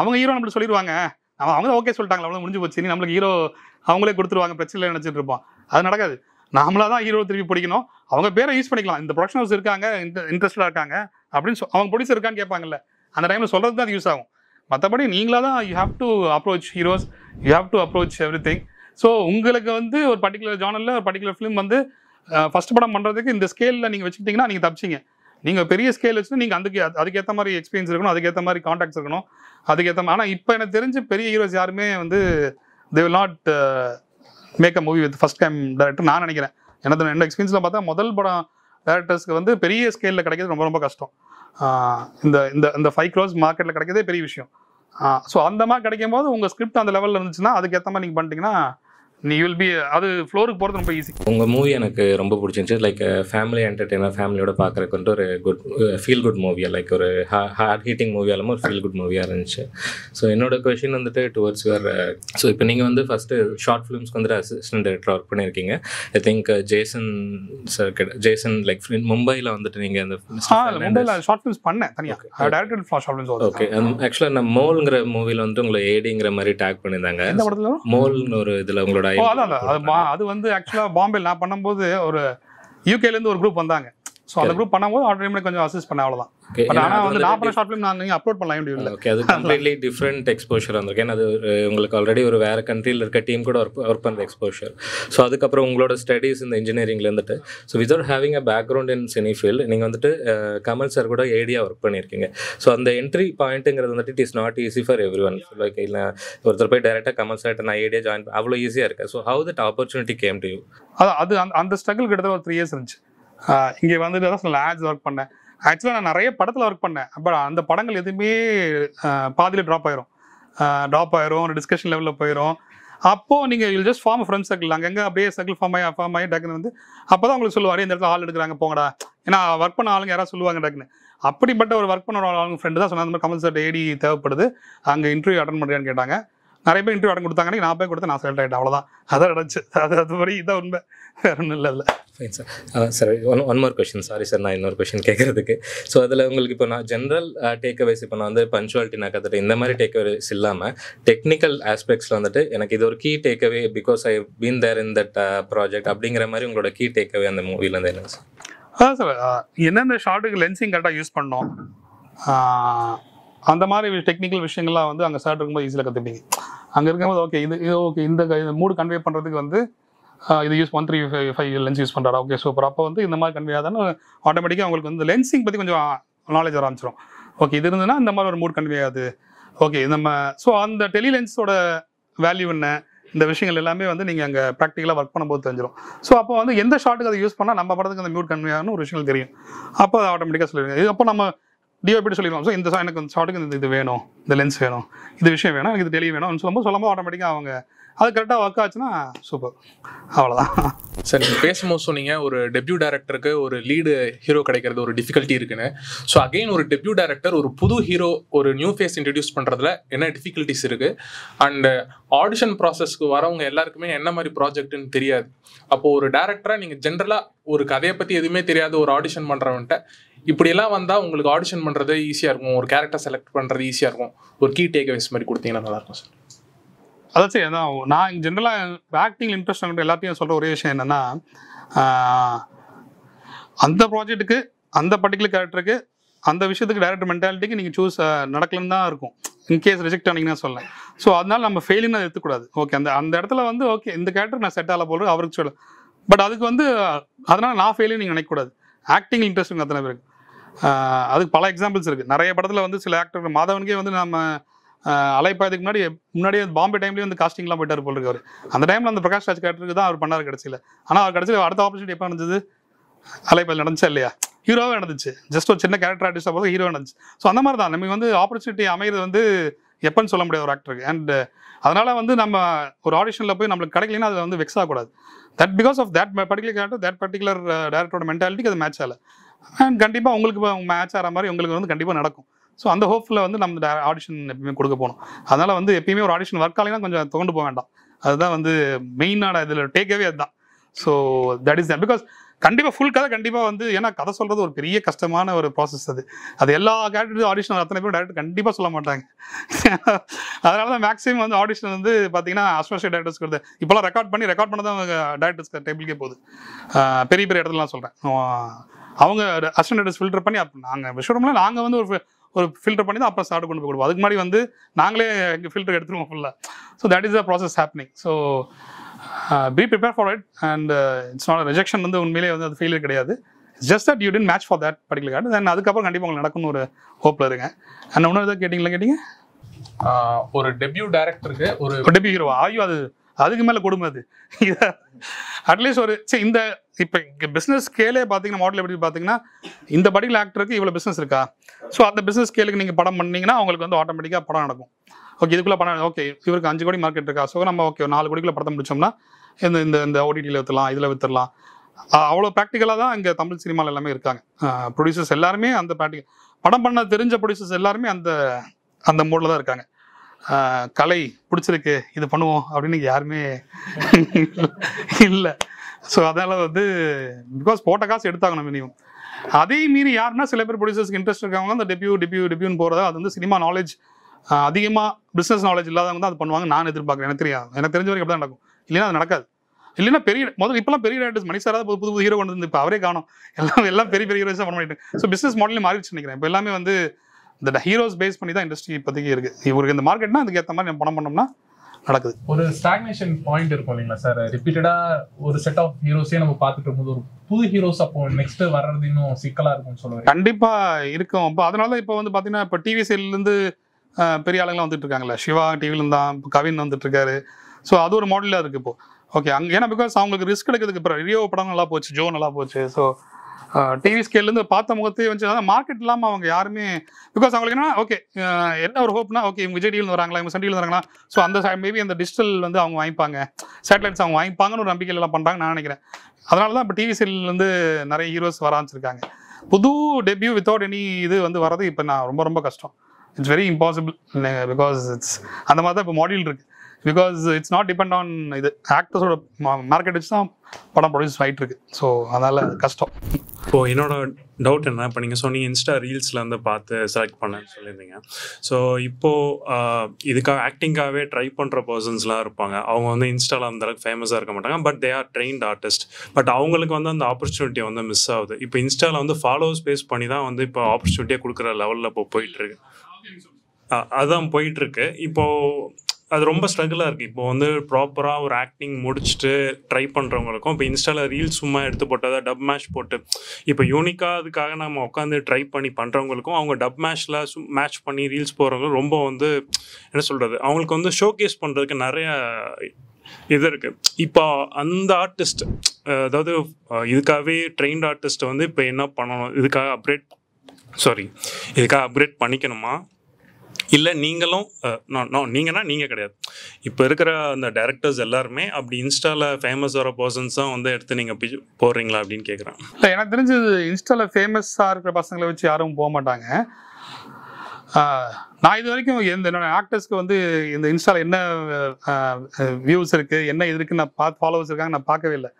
S2: அவங்க ஹீரோ நம்மளுக்கு சொல்லிடுவாங்க அவன் அவங்க ஓகே சொல்லிட்டாங்க அவ்வளோ முடிஞ்சு போச்சு நீ நம்மளுக்கு ஹீரோ அவங்களே கொடுத்துருவாங்க பிரச்சனை நினச்சிட்டு இருப்பான் அது நடக்காது நாமளாக தான் ஹீரோ திருப்பி பிடிக்கணும் அவங்க பேரை யூஸ் பண்ணிக்கலாம் இந்த ப்ரொடக்ஷன் ஹவுஸ் இருக்காங்க இந்த இன்ட்ரெஸ்டாக இருக்காங்க அப்படின்னு சொல் அவங்க ப்ரொடியூசர் இருக்கான்னு கேட்பாங்கல்ல அந்த டைமில் சொல்கிறது தான் அது யூஸ் ஆகும் மற்றபடி நீங்களாக தான் you have to approach heroes you have to approach everything so உங்களுக்கு வந்து ஒரு பர்டிகுலர் ஜானலில் ஒரு பர்டிகுலர் ஃபிலிம் வந்து ஃபஸ்ட் படம் பண்ணுறதுக்கு இந்த ஸ்கேலில் நீங்கள் வச்சுக்கிட்டிங்கன்னா நீங்கள் தப்பிச்சிங்க நீங்கள் பெரிய ஸ்கேல் வச்சு நீங்கள் அதுக்கு அதுக்கேற்ற மாதிரி எக்ஸ்பீரியன்ஸ் இருக்கணும் அதுக்கேற்ற மாதிரி காண்டாக்ட்ஸ் இருக்கணும் அதுக்கேற்ற மாதிரி ஆனால் இப்போ எனக்கு தெரிஞ்சு பெரிய ஹீரோஸ் யாருமே வந்து they will not make a movie with first time director நான் நினைக்கிறேன் எனது என்னோட எக்ஸ்பீரியன்ஸில் பார்த்தா முதல் படம் டேரக்டர்ஸ்க்கு வந்து பெரிய ஸ்கேலில் கிடைக்கிறது ரொம்ப ரொம்ப கஷ்டம் இந்த இந்த இந்த ஃபைவ் க்ரோஸ் மார்க்கெட்டில் கிடைக்கிறதே பெரிய விஷயம் ஸோ அந்த மாதிரி கிடைக்கும் போது உங்கள் ஸ்கிரிப்ட் அந்த லெவலில் இருந்துச்சுன்னா அதுக்கேற்ற மாதிரி நீங்கள் பண்ணிட்டீங்கன்னா நீ வில் பி அது ஃப்ளோருக்கு போகிறது ரொம்ப ஈஸி
S1: உங்கள் மூவி எனக்கு ரொம்ப பிடிச்சிருந்துச்சி லைக் ஃபேமிலி என்டர்டெய்னர் ஃபேமிலியோட பார்க்குறக்கு வந்துட்டு ஒரு குட் ஃபீல் குட் மூவியாக லைக் ஒரு ஹார்ட் ஹீட்டிங் மூவியாக ஒரு ஃபீல் குட் மூவியாக இருந்துச்சு ஸோ என்னோட கொஷின் வந்துட்டு டுவர்ட்ஸ் வேர் ஸோ இப்போ நீங்கள் வந்து ஃபஸ்ட்டு ஷார்ட் ஃபிலிம்ஸ்க்கு வந்துட்டு அசிஸ்டன்ட் டேரக்டர் ஒர்க் பண்ணியிருக்கீங்க ஐ திங்க் ஜேசன் சார் கிட்ட ஜேசன் லைக் மும்பையில் வந்துட்டு நீங்கள் அந்த மும்பையில்
S2: ஷார்ட் ஃபிலிம்ஸ் பண்ணேன் தனியாக
S1: ஓகே ஆக்சுவலாக நான் மோல்ங்கிற மூவியில் வந்துட்டு உங்களை ஏடிங்கிற மாதிரி டேக் பண்ணியிருந்தாங்க மோல்னு ஒரு இதில் உங்களோட அது
S2: அது வந்து ஆக்சுவலாக பாம்பேயில் நான் பண்ணும்போது ஒரு யூகேலேருந்து ஒரு குரூப் வந்தாங்க ஸோ அந்த குரூப் பண்ணும்போது ஆல்ரெடி கொஞ்சம் அசஸ் பண்ண அவ்வளோதான் பட் ஆனால் வந்து நாற்பது ஷார்ட் ஃபிலிம் நான் நீங்கள் அப்லோட் பண்ணலாம் யூடியூப்ல ஓகே அது
S1: கம்ப்ளீட்லி டிஃப்ரெண்ட் எக்ஸ்போஷர் வந்திருக்கு அது உங்களுக்கு ஆல்ரெடி ஒரு வேறு கண்ட்ரியில் இருக்க டீம் கூட ஒர்க் ஒர்க் பண்ணுற எக்ஸ்போஷர் ஸோ அதுக்கப்புறம் உங்களோட ஸ்டடீஸ் இந்த இன்ஜினியரிங்ல இருந்துட்டு so without having a background in cine field நீங்கள் வந்துட்டு கமல் சார் கூட ஏடியாக ஒர்க் பண்ணியிருக்கீங்க ஸோ அந்த என்ட்ரி பாயிண்ட்டுங்கிறது வந்துட்டு it is not easy for everyone like இல்லை ஒருத்தர் போய் டேரெக்டாக கமல் சார் நான் ஏடியாக ஜாயின் அவ்வளோ ஈஸியாக இருக்கேன் so how that opportunity came to you
S2: அது அந்த ஸ்ட்ரகிள் கிட்டத்தட்ட ஒரு த்ரீ இயர்ஸ் இருந்துச்சு இங்கே வந்துட்டு தான் சில ஆட்ஸ் ஒர்க் பண்ணேன் ஆக்சுவலாக நான் நிறைய படத்தில் ஒர்க் பண்ணேன் பட் அந்த படங்கள் எதுவுமே பாதியில் ட்ராப் ஆயிரும் ட்ராப் ஆயிரும் ஒரு டிஸ்கஷன் லெவலில் போயிடும் அப்போது நீங்கள் இல் ஜஸ்ட் ஃபார்ம் ஃப்ரெண்ட் சர்க்கிள் அங்கே எங்கே அப்படியே சர்க்கிள் ஃபார்ம் ஆகி ஃபார்ம் ஆகி டக்குன்னு வந்து அப்போ தான் உங்களுக்கு சொல்லுவார் இந்த இடத்துல ஆள் எடுக்கிறாங்க போங்கடா ஏன்னா ஒர்க் பண்ண ஆளுங்க யாராவது சொல்லுவாங்க டக்குன்னு அப்படிப்பட்ட ஒரு ஒர்க் பண்ண ஆளுங்க ஃப்ரெண்டு தான் அந்த மாதிரி கமல் சார் ஏடி தேவைப்படுது அங்கே இன்டர்வியூ அட்டன் பண்ணுறியான்னு கேட்டாங்க நிறைய பேர் இன்டர்வியூ இடம் கொடுத்தாங்க நான் போய் கொடுத்து நான் செலக்ட் ஆகிட்டேன் அவ்வளோதான் அதான் நடந்துச்சு அது அது மாதிரி இதான் உண்மை வேற ஒன்றும் இல்லை இல்லை fine
S1: sir sir one one more question sorry sir நான் இன்னொரு கொஷின் கேட்குறதுக்கு ஸோ அதில் உங்களுக்கு இப்போ நான் ஜென்ரல் டேக் அவேஸ் இப்போ நான் வந்து பஞ்சுவாலிட்டி நான் கற்றுட்டு இந்த மாதிரி டேக் அவேஸ் இல்லாமல் டெக்னிக்கல் ஆஸ்பெக்ட்ஸில் வந்துட்டு எனக்கு இது ஒரு key takeaway because I been there in that project அப்படிங்கிற மாதிரி உங்களோட கீ டேக் அவே அந்த மூவிலேருந்து என்ன சார்
S2: அதான் சார் என்னென்ன ஷார்ட்டுக்கு லென்சிங் கரெக்டாக யூஸ் பண்ணோம் அந்த மாதிரி டெக்னிக்கல் விஷயங்கள்லாம் வந்து அங்கே சார் இருக்கும்போது ஈஸியாக கற்றுப்பீங்க அங்கே இருக்கும்போது ஓகே இது ஓகே இந்த மூடு கன்வே பண்ணுறதுக்கு வந்து இது use one three five five lens use பண்ணுறாரு ஓகே சூப்பர் அப்போ வந்து இந்த மாதிரி கன்வே ஆதானே ஆட்டோமேட்டிக்காக அவங்களுக்கு வந்து லென்சிங் பற்றி கொஞ்சம் நாலேஜ் ஆரம்பிச்சிடும் ஓகே இது இருந்ததுன்னா இந்த மாதிரி ஒரு மூட் கன்வே ஆகுது ஓகே நம்ம ஸோ அந்த டெலி லென்ஸோட வேல்யூ என்ன இந்த விஷயங்கள் எல்லாமே வந்து நீங்கள் அங்கே ப்ராக்டிக்கலாக ஒர்க் பண்ணும்போது தெரிஞ்சிடும் ஸோ அப்போ வந்து எந்த ஷாட்டுக்கு அதை யூஸ் பண்ணால் நம்ம படத்துக்கு அந்த மியூட் கன்வே ஆகணும் ஒரு விஷயங்கள் தெரியும் அப்போ அதை ஆட்டோமேட்டிக்காக சொல்லிடுங்க இது அப்போ நம்ம டிஓபிட்டு சொல்லிடுவோம் ஸோ இந்த எனக்கு இந்த ஷாட்டுக்கு இந்த இது வேணும் இந்த லென்ஸ் வேணும் இது விஷயம் வேணும் எனக்கு இது டெலி வேணும்னு சொல்லும்போது சொல்லும்போது ஆட்டோமேட்டிக்காக அவங்க அது கரெக்டாக ஒர்க் ஆச்சுன்னா சூப்பர்
S6: அவ்வளோதான் சார் நீங்கள் பேசும்போது சொன்னீங்க ஒரு டெபியூ டேரக்டருக்கு ஒரு லீடு ஹீரோ கிடைக்கிறது ஒரு டிஃபிகல்ட்டி இருக்குன்னு ஸோ அகெயின் ஒரு டெபியூ டேரக்டர் ஒரு புது ஹீரோ ஒரு நியூ ஃபேஸ் இன்ட்ரடியூஸ் பண்ணுறதுல என்ன டிஃபிகல்ட்டிஸ் இருக்குது அண்ட் ஆடிஷன் ப்ராசஸ்க்கு வரவங்க எல்லாருக்குமே என்ன மாதிரி ப்ராஜெக்ட்னு தெரியாது அப்போது ஒரு டேரக்டராக நீங்கள் ஜென்ரலாக ஒரு கதையை பற்றி எதுவுமே தெரியாத ஒரு ஆடிஷன் பண்ணுறவன்ட்ட இப்படியெல்லாம் வந்தால் உங்களுக்கு ஆடிஷன் பண்ணுறது ஈஸியாக இருக்கும் ஒரு கேரக்டர் செலக்ட் பண்ணுறது ஈஸியாக இருக்கும் ஒரு கீ டேக் டேக்அவேஸ் மாதிரி கொடுத்தீங்கன்னா நல்லாயிருக்கும் சார்
S2: அதான் சரி அதான் நான் ஜென்ரலாக ஆக்டிங் இன்ட்ரெஸ்ட் வந்து எல்லாத்தையும் சொல்கிற ஒரே விஷயம் என்னென்னா அந்த ப்ராஜெக்ட்டுக்கு அந்த பர்டிகுலர் கேரக்டருக்கு அந்த விஷயத்துக்கு டேரக்டர் மென்டாலிட்டிக்கு நீங்கள் சூஸ் நடக்கலன்னு தான் இருக்கும் இன்கேஸ் ரிஜெக்ட் ஆனீங்கன்னா சொல்லலாம் ஸோ அதனால நம்ம ஃபெயிலுன்னு அதை எடுத்துக்கூடாது ஓகே அந்த அந்த இடத்துல வந்து ஓகே இந்த கேரக்டர் நான் செட் ஆகல போகிறது அவருக்கு சொல்ல பட் அதுக்கு வந்து அதனால் நான் ஃபெயிலிங் நீங்கள் நினைக்கக்கூடாது ஆக்டிங் இன்ட்ரெஸ்ட் அத்தனை பேருக்கு அதுக்கு பல எக்ஸாம்பிள்ஸ் இருக்குது நிறைய படத்தில் வந்து சில ஆக்டர் மாதவனுக்கே வந்து நம்ம அலைப்பாயதுக்கு முன்னாடி முன்னாடியே பாம்பே டைம்லேயே வந்து காஸ்டிங்லாம் போயிட்டார் போல் இருக்கு அவர் அந்த டைமில் அந்த பிரகாஷ் ராஜ் கேரக்டருக்கு தான் அவர் பண்ணார் கடைசியில் ஆனால் அவர் கடைசியில் அடுத்த ஆப்பர்ச்சுனிட்டி எப்போ நடந்தது அலைப்பாயில் நடந்துச்சா இல்லையா ஹீரோவாக நடந்துச்சு ஜஸ்ட் ஒரு சின்ன கேரக்டர் ஆர்டிஸ்டாக போது ஹீரோ நடந்துச்சு ஸோ அந்த மாதிரி தான் நமக்கு வந்து ஆப்பர்ச்சுனிட்டி அமைகிறது வந்து எப்போன்னு சொல்ல முடியாது ஒரு ஆக்டருக்கு அண்ட் அதனால் வந்து நம்ம ஒரு ஆடிஷனில் போய் நம்மளுக்கு கிடைக்கலன்னா அதை வந்து வெக்ஸ் ஆகக்கூடாது that because of that particular character that particular டேரக்டரோட மென்டாலிட்டிக்கு அது மேட்ச் ஆகலை கண்டிப்பாக உங்களுக்கு மேட்ச் ஆகிற மாதிரி உங்களுக்கு வந்து கண்டிப்பாக நடக்கும் ஸோ அந்த ஹோப்பில் வந்து நம்ம ஆடிஷன் எப்பயுமே கொடுக்க போகணும் அதனால் வந்து எப்பயுமே ஒரு ஆடிஷன் ஒர்க் ஆகலாம் கொஞ்சம் தோண்டு போக வேண்டாம் அதுதான் வந்து மெயினான இதில் டேக்கவே அதுதான் so that is that because கண்டிப்பாக ஃபுல் கதை கண்டிப்பாக வந்து ஏன்னா கதை சொல்கிறது ஒரு பெரிய கஷ்டமான ஒரு ப்ராசஸ் அது அது எல்லா கேரக்டரும் ஆடிஷன் அத்தனை பேரும் டேரக்டர் கண்டிப்பாக சொல்ல மாட்டாங்க (laughs) அதனால தான் மேக்ஸிமம் வந்து ஆடிஷன் வந்து பார்த்தீங்கன்னா அஸ்வாசிய டேரக்டர்ஸ் கொடுத்து இப்போலாம் ரெக்கார்ட் பண்ணி ரெக்கார்ட் பண்ண தான் டேரக்டர்ஸ் டேபிளுக்கே போகுது பெரிய பெரிய இடத்துலலாம் சொல்கிறேன் அவங்க அசிஸ்டன்ட் ஃபில்டர் பண்ணி நாங்கள் விஷயம்ல நாங்கள் வந்து ஒரு ஒரு ஃபில்டர் பண்ணி தான் அப்புறம் சாப்பிட்டு கொண்டு போய் கொடுப்போம் அதுக்கு முன்னாடி வந்து நாங்களே எங்கள் ஃபில்டர் எடுத்துருவோம் ஃபுல்லாக so that is the process happening so be prepare for it and it's not rejection வந்து உண்மையிலேயே வந்து அது ஃபெயிலியர் கிடையாது just that you tend match for that particular card then அதுக்கப்புறம் கண்டிப்பாக உங்களுக்கு நடக்கும்னு ஒரு ஹோப்பில் இருங்க அண்ட் இன்னும் எதாவது கேட்டிங்களா கேட்டிங்க ஒரு டெபியூ டேரக்டருக்கு ஒரு டெபியூ ஹீரோ ஆயோ அது அதுக்கு மேலே கொடுமை அது அட்லீஸ்ட் (laughs) ஒரு சரி இந்த இப்போ இங்கே பிஸ்னஸ் ஸ்கேலே பார்த்தீங்கன்னா மாடல் எப்படி பார்த்தீங்கன்னா இந்த படிக்கல ஆக்டருக்கு இவ்வளோ பிஸ்னஸ் இருக்கா ஸோ அந்த பிஸ்னஸ் ஸ்கேலுக்கு நீங்கள் படம் பண்ணீங்கன்னா அவங்களுக்கு வந்து ஆட்டோமேட்டிக்காக படம் நடக்கும் ஓகே இதுக்குள்ளே படம் ஓகே இவருக்கு அஞ்சு கோடி மார்க்கெட் இருக்கா ஸோ நம்ம ஓகே நாலு கோடிக்குள்ளே படத்தை முடிச்சோம்னா இந்த இந்த இந்த ஓடிடியில் விற்றுலாம் இதில் விற்றுலாம் அவ்வளோ ப்ராக்டிக்கலாக தான் இங்கே தமிழ் சினிமாவில் எல்லாமே இருக்காங்க ப்ரொடியூசர்ஸ் எல்லாருமே அந்த ப்ராக்டிக்கல் படம் பண்ண தெரிஞ்ச ப்ரொடியூசர்ஸ் எல்லாருமே அந்த அந்த மூடில் தான் இருக்காங்க கலை பிடிச்சிருக்கு இது பண்ணுவோம் அப்படின்னு யாருமே இல்லை ஸோ அதனால் வந்து பிகாஸ் போட்ட காசு எடுத்தாகணும் மினிமம் அதே மீறி யாருன்னா சில பேர் ப்ரொடியூசர்ஸ்க்கு இன்ட்ரெஸ்ட் இருக்காங்க அந்த டெபியூ டெபியூ டெபியூன்னு போகிறதா அது வந்து சினிமா நாலேஜ் அதிகமாக பிஸ்னஸ் நாலேஜ் இல்லாதவங்க தான் அது பண்ணுவாங்க நான் எதிர்பார்க்குறேன் எனக்கு தெரியாது எனக்கு தெரிஞ்ச வரைக்கும் அப்படி தான் நடக்கும் இல்லைன்னா அது நடக்காது இல்லைன்னா பெரிய முதல்ல இப்போலாம் பெரிய டேரக்டர்ஸ் மனிதராக புது புது ஹீரோ கொண்டு வந்து இப்போ அவரே காணும் எல்லாம் எல்லாம் பெரிய பெரிய ஹீரோஸ் பண்ண பண்ணிட்டு ஸோ பிஸ்னஸ் மாடலே மாறிடுச்சு நினைக்கிறேன் இப்போ எல்லாமே வந்து இந்த ஹீரோஸ் பேஸ் பண்ணி தான் இண்டஸ்ட்ரி இப்போதைக்கு இருக்குது இவருக்கு இந்த மார்க்கெட்னா அதுக்கு ஏற்ற மாதிரி நம்ம பணம் பண்ணோம்னா நடக்குது ஒரு ஸ்டாக்னேஷன்
S6: பாயிண்ட் இருக்கும் இல்லைங்களா சார் ரிப்பீட்டடா ஒரு செட் ஆஃப் ஹீரோஸே நம்ம பார்த்துட்டு இருக்கும்போது ஒரு புது ஹீரோஸ் அப்போ நெக்ஸ்ட் வர்றது இன்னும் சிக்கலா இருக்கும் சொல்லுவாங்க
S2: கண்டிப்பா இருக்கும் இப்போ அதனால இப்போ வந்து பாத்தீங்கன்னா இப்போ டிவி சைட்ல இருந்து பெரிய ஆளுங்களாம் வந்துட்டு இருக்காங்களே சிவா டிவிலேருந்து தான் கவின் வந்துட்டு இருக்காரு ஸோ அது ஒரு மாடலாக இருக்கு இப்போ ஓகே அங்கே ஏன்னா பிகாஸ் அவங்களுக்கு ரிஸ்க் எடுக்கிறதுக்கு இப்போ ரியோ படம் நல்லா போச்சு ஜோ நல்லா போச்சு ஸோ டிவி ஸ்கேல்லேருந்து பார்த்த முகத்தையும் வந்து அதாவது மார்க்கெட் இல்லாமல் அவங்க யாருமே பிகாஸ் அவங்களுக்கு என்ன ஓகே என்ன ஒரு ஹோப்னா ஓகே இவங்க விஜய் டீல் வராங்களா இவங்க சன் டீல் வராங்களா ஸோ அந்த மேபி அந்த டிஜிட்டல் வந்து அவங்க வாங்கிப்பாங்க சேட்டலைட்ஸ் அவங்க வாங்கிப்பாங்கன்னு ஒரு நம்பிக்கை எல்லாம் பண்ணுறாங்க நான் நினைக்கிறேன் அதனால தான் இப்போ டிவி ஸ்கேல்லேருந்து நிறைய ஹீரோஸ் வர ஆரம்பிச்சிருக்காங்க புது டெபியூ வித்தவுட் எனி இது வந்து வரது இப்போ நான் ரொம்ப ரொம்ப கஷ்டம் it's very impossible because it's அந்த மாதிரி தான் இப்போ மாடியூல் இருக்குது because it's not depend on இது ஆக்டர்ஸோட மார்க்கெட் வச்சு தான் படம் ப்ரொடியூஸ் ஆகிட்டு இருக்கு ஸோ அதனால் கஷ்டம்
S5: இப்போ என்னோட டவுட் என்ன இப்போ நீங்கள் சொன்னீங்க இன்ஸ்டா ரீல்ஸில் வந்து பார்த்து செலக்ட் பண்ணேன்னு சொல்லியிருந்தீங்க ஸோ இப்போது இதுக்காக ஆக்டிங்காகவே ட்ரை பண்ணுற பர்சன்ஸ்லாம் இருப்பாங்க அவங்க வந்து இன்ஸ்டாவில் அந்த அளவுக்கு ஃபேமஸாக இருக்க மாட்டாங்க but they are trained artist but அவங்களுக்கு வந்து அந்த ஆப்பர்ச்சுனிட்டி வந்து மிஸ் ஆகுது இப்போ இன்ஸ்டாவில் வந்து ஃபாலோவர்ஸ் பேஸ் பண்ணி தான் வந்து இப்போ ஆப்பர்ச்சுனிட்டியாக கொடுக்குற லெவலில் இப்போ போயிட்டுருக்கு அதுதான் போயிட்டுருக்கு இப்போது அது ரொம்ப ஸ்ட்ரகிளாக இருக்குது இப்போ வந்து ப்ராப்பராக ஒரு ஆக்டிங் முடிச்சுட்டு ட்ரை பண்ணுறவங்களுக்கும் இப்போ இன்ஸ்டாவில் ரீல்ஸ் சும்மா எடுத்து போட்டதா டப் மேஷ் போட்டு இப்போ யூனிக்காக அதுக்காக நம்ம உட்காந்து ட்ரை பண்ணி பண்ணுறவங்களுக்கும் அவங்க டப் மேஷில் மேட்ச் பண்ணி ரீல்ஸ் போகிறவங்க ரொம்ப வந்து என்ன சொல்கிறது அவங்களுக்கு வந்து ஷோகேஸ் பண்ணுறதுக்கு நிறைய இது இருக்குது இப்போ அந்த ஆர்டிஸ்ட் அதாவது இதுக்காகவே ட்ரெயின்ட் ஆர்டிஸ்ட்டை வந்து இப்போ என்ன பண்ணணும் இதுக்காக அப்டேட் சாரி இதுக்காக அப்கிரேட் பண்ணிக்கணுமா இல்லை நீங்களும் நோ நீங்கன்னா நீங்கள் கிடையாது இப்போ இருக்கிற அந்த டேரக்டர்ஸ் எல்லாருமே அப்படி இன்ஸ்டாவில் ஃபேமஸ் வர பர்சன்ஸும் வந்து எடுத்து நீங்கள் போடுறீங்களா அப்படின்னு கேட்குறேன்
S2: இல்லை எனக்கு தெரிஞ்சது இன்ஸ்டாவில் ஃபேமஸாக இருக்கிற பசங்களை வச்சு யாரும் போக மாட்டாங்க நான் இது வரைக்கும் எந்த என்னோட ஆக்டர்ஸ்க்கு வந்து இந்த இன்ஸ்டாவில் என்ன வியூஸ் இருக்குது என்ன இது இருக்குன்னு நான் பார்த்து ஃபாலோவர்ஸ் இருக்காங்க நான் பார்க்கவே இல்லை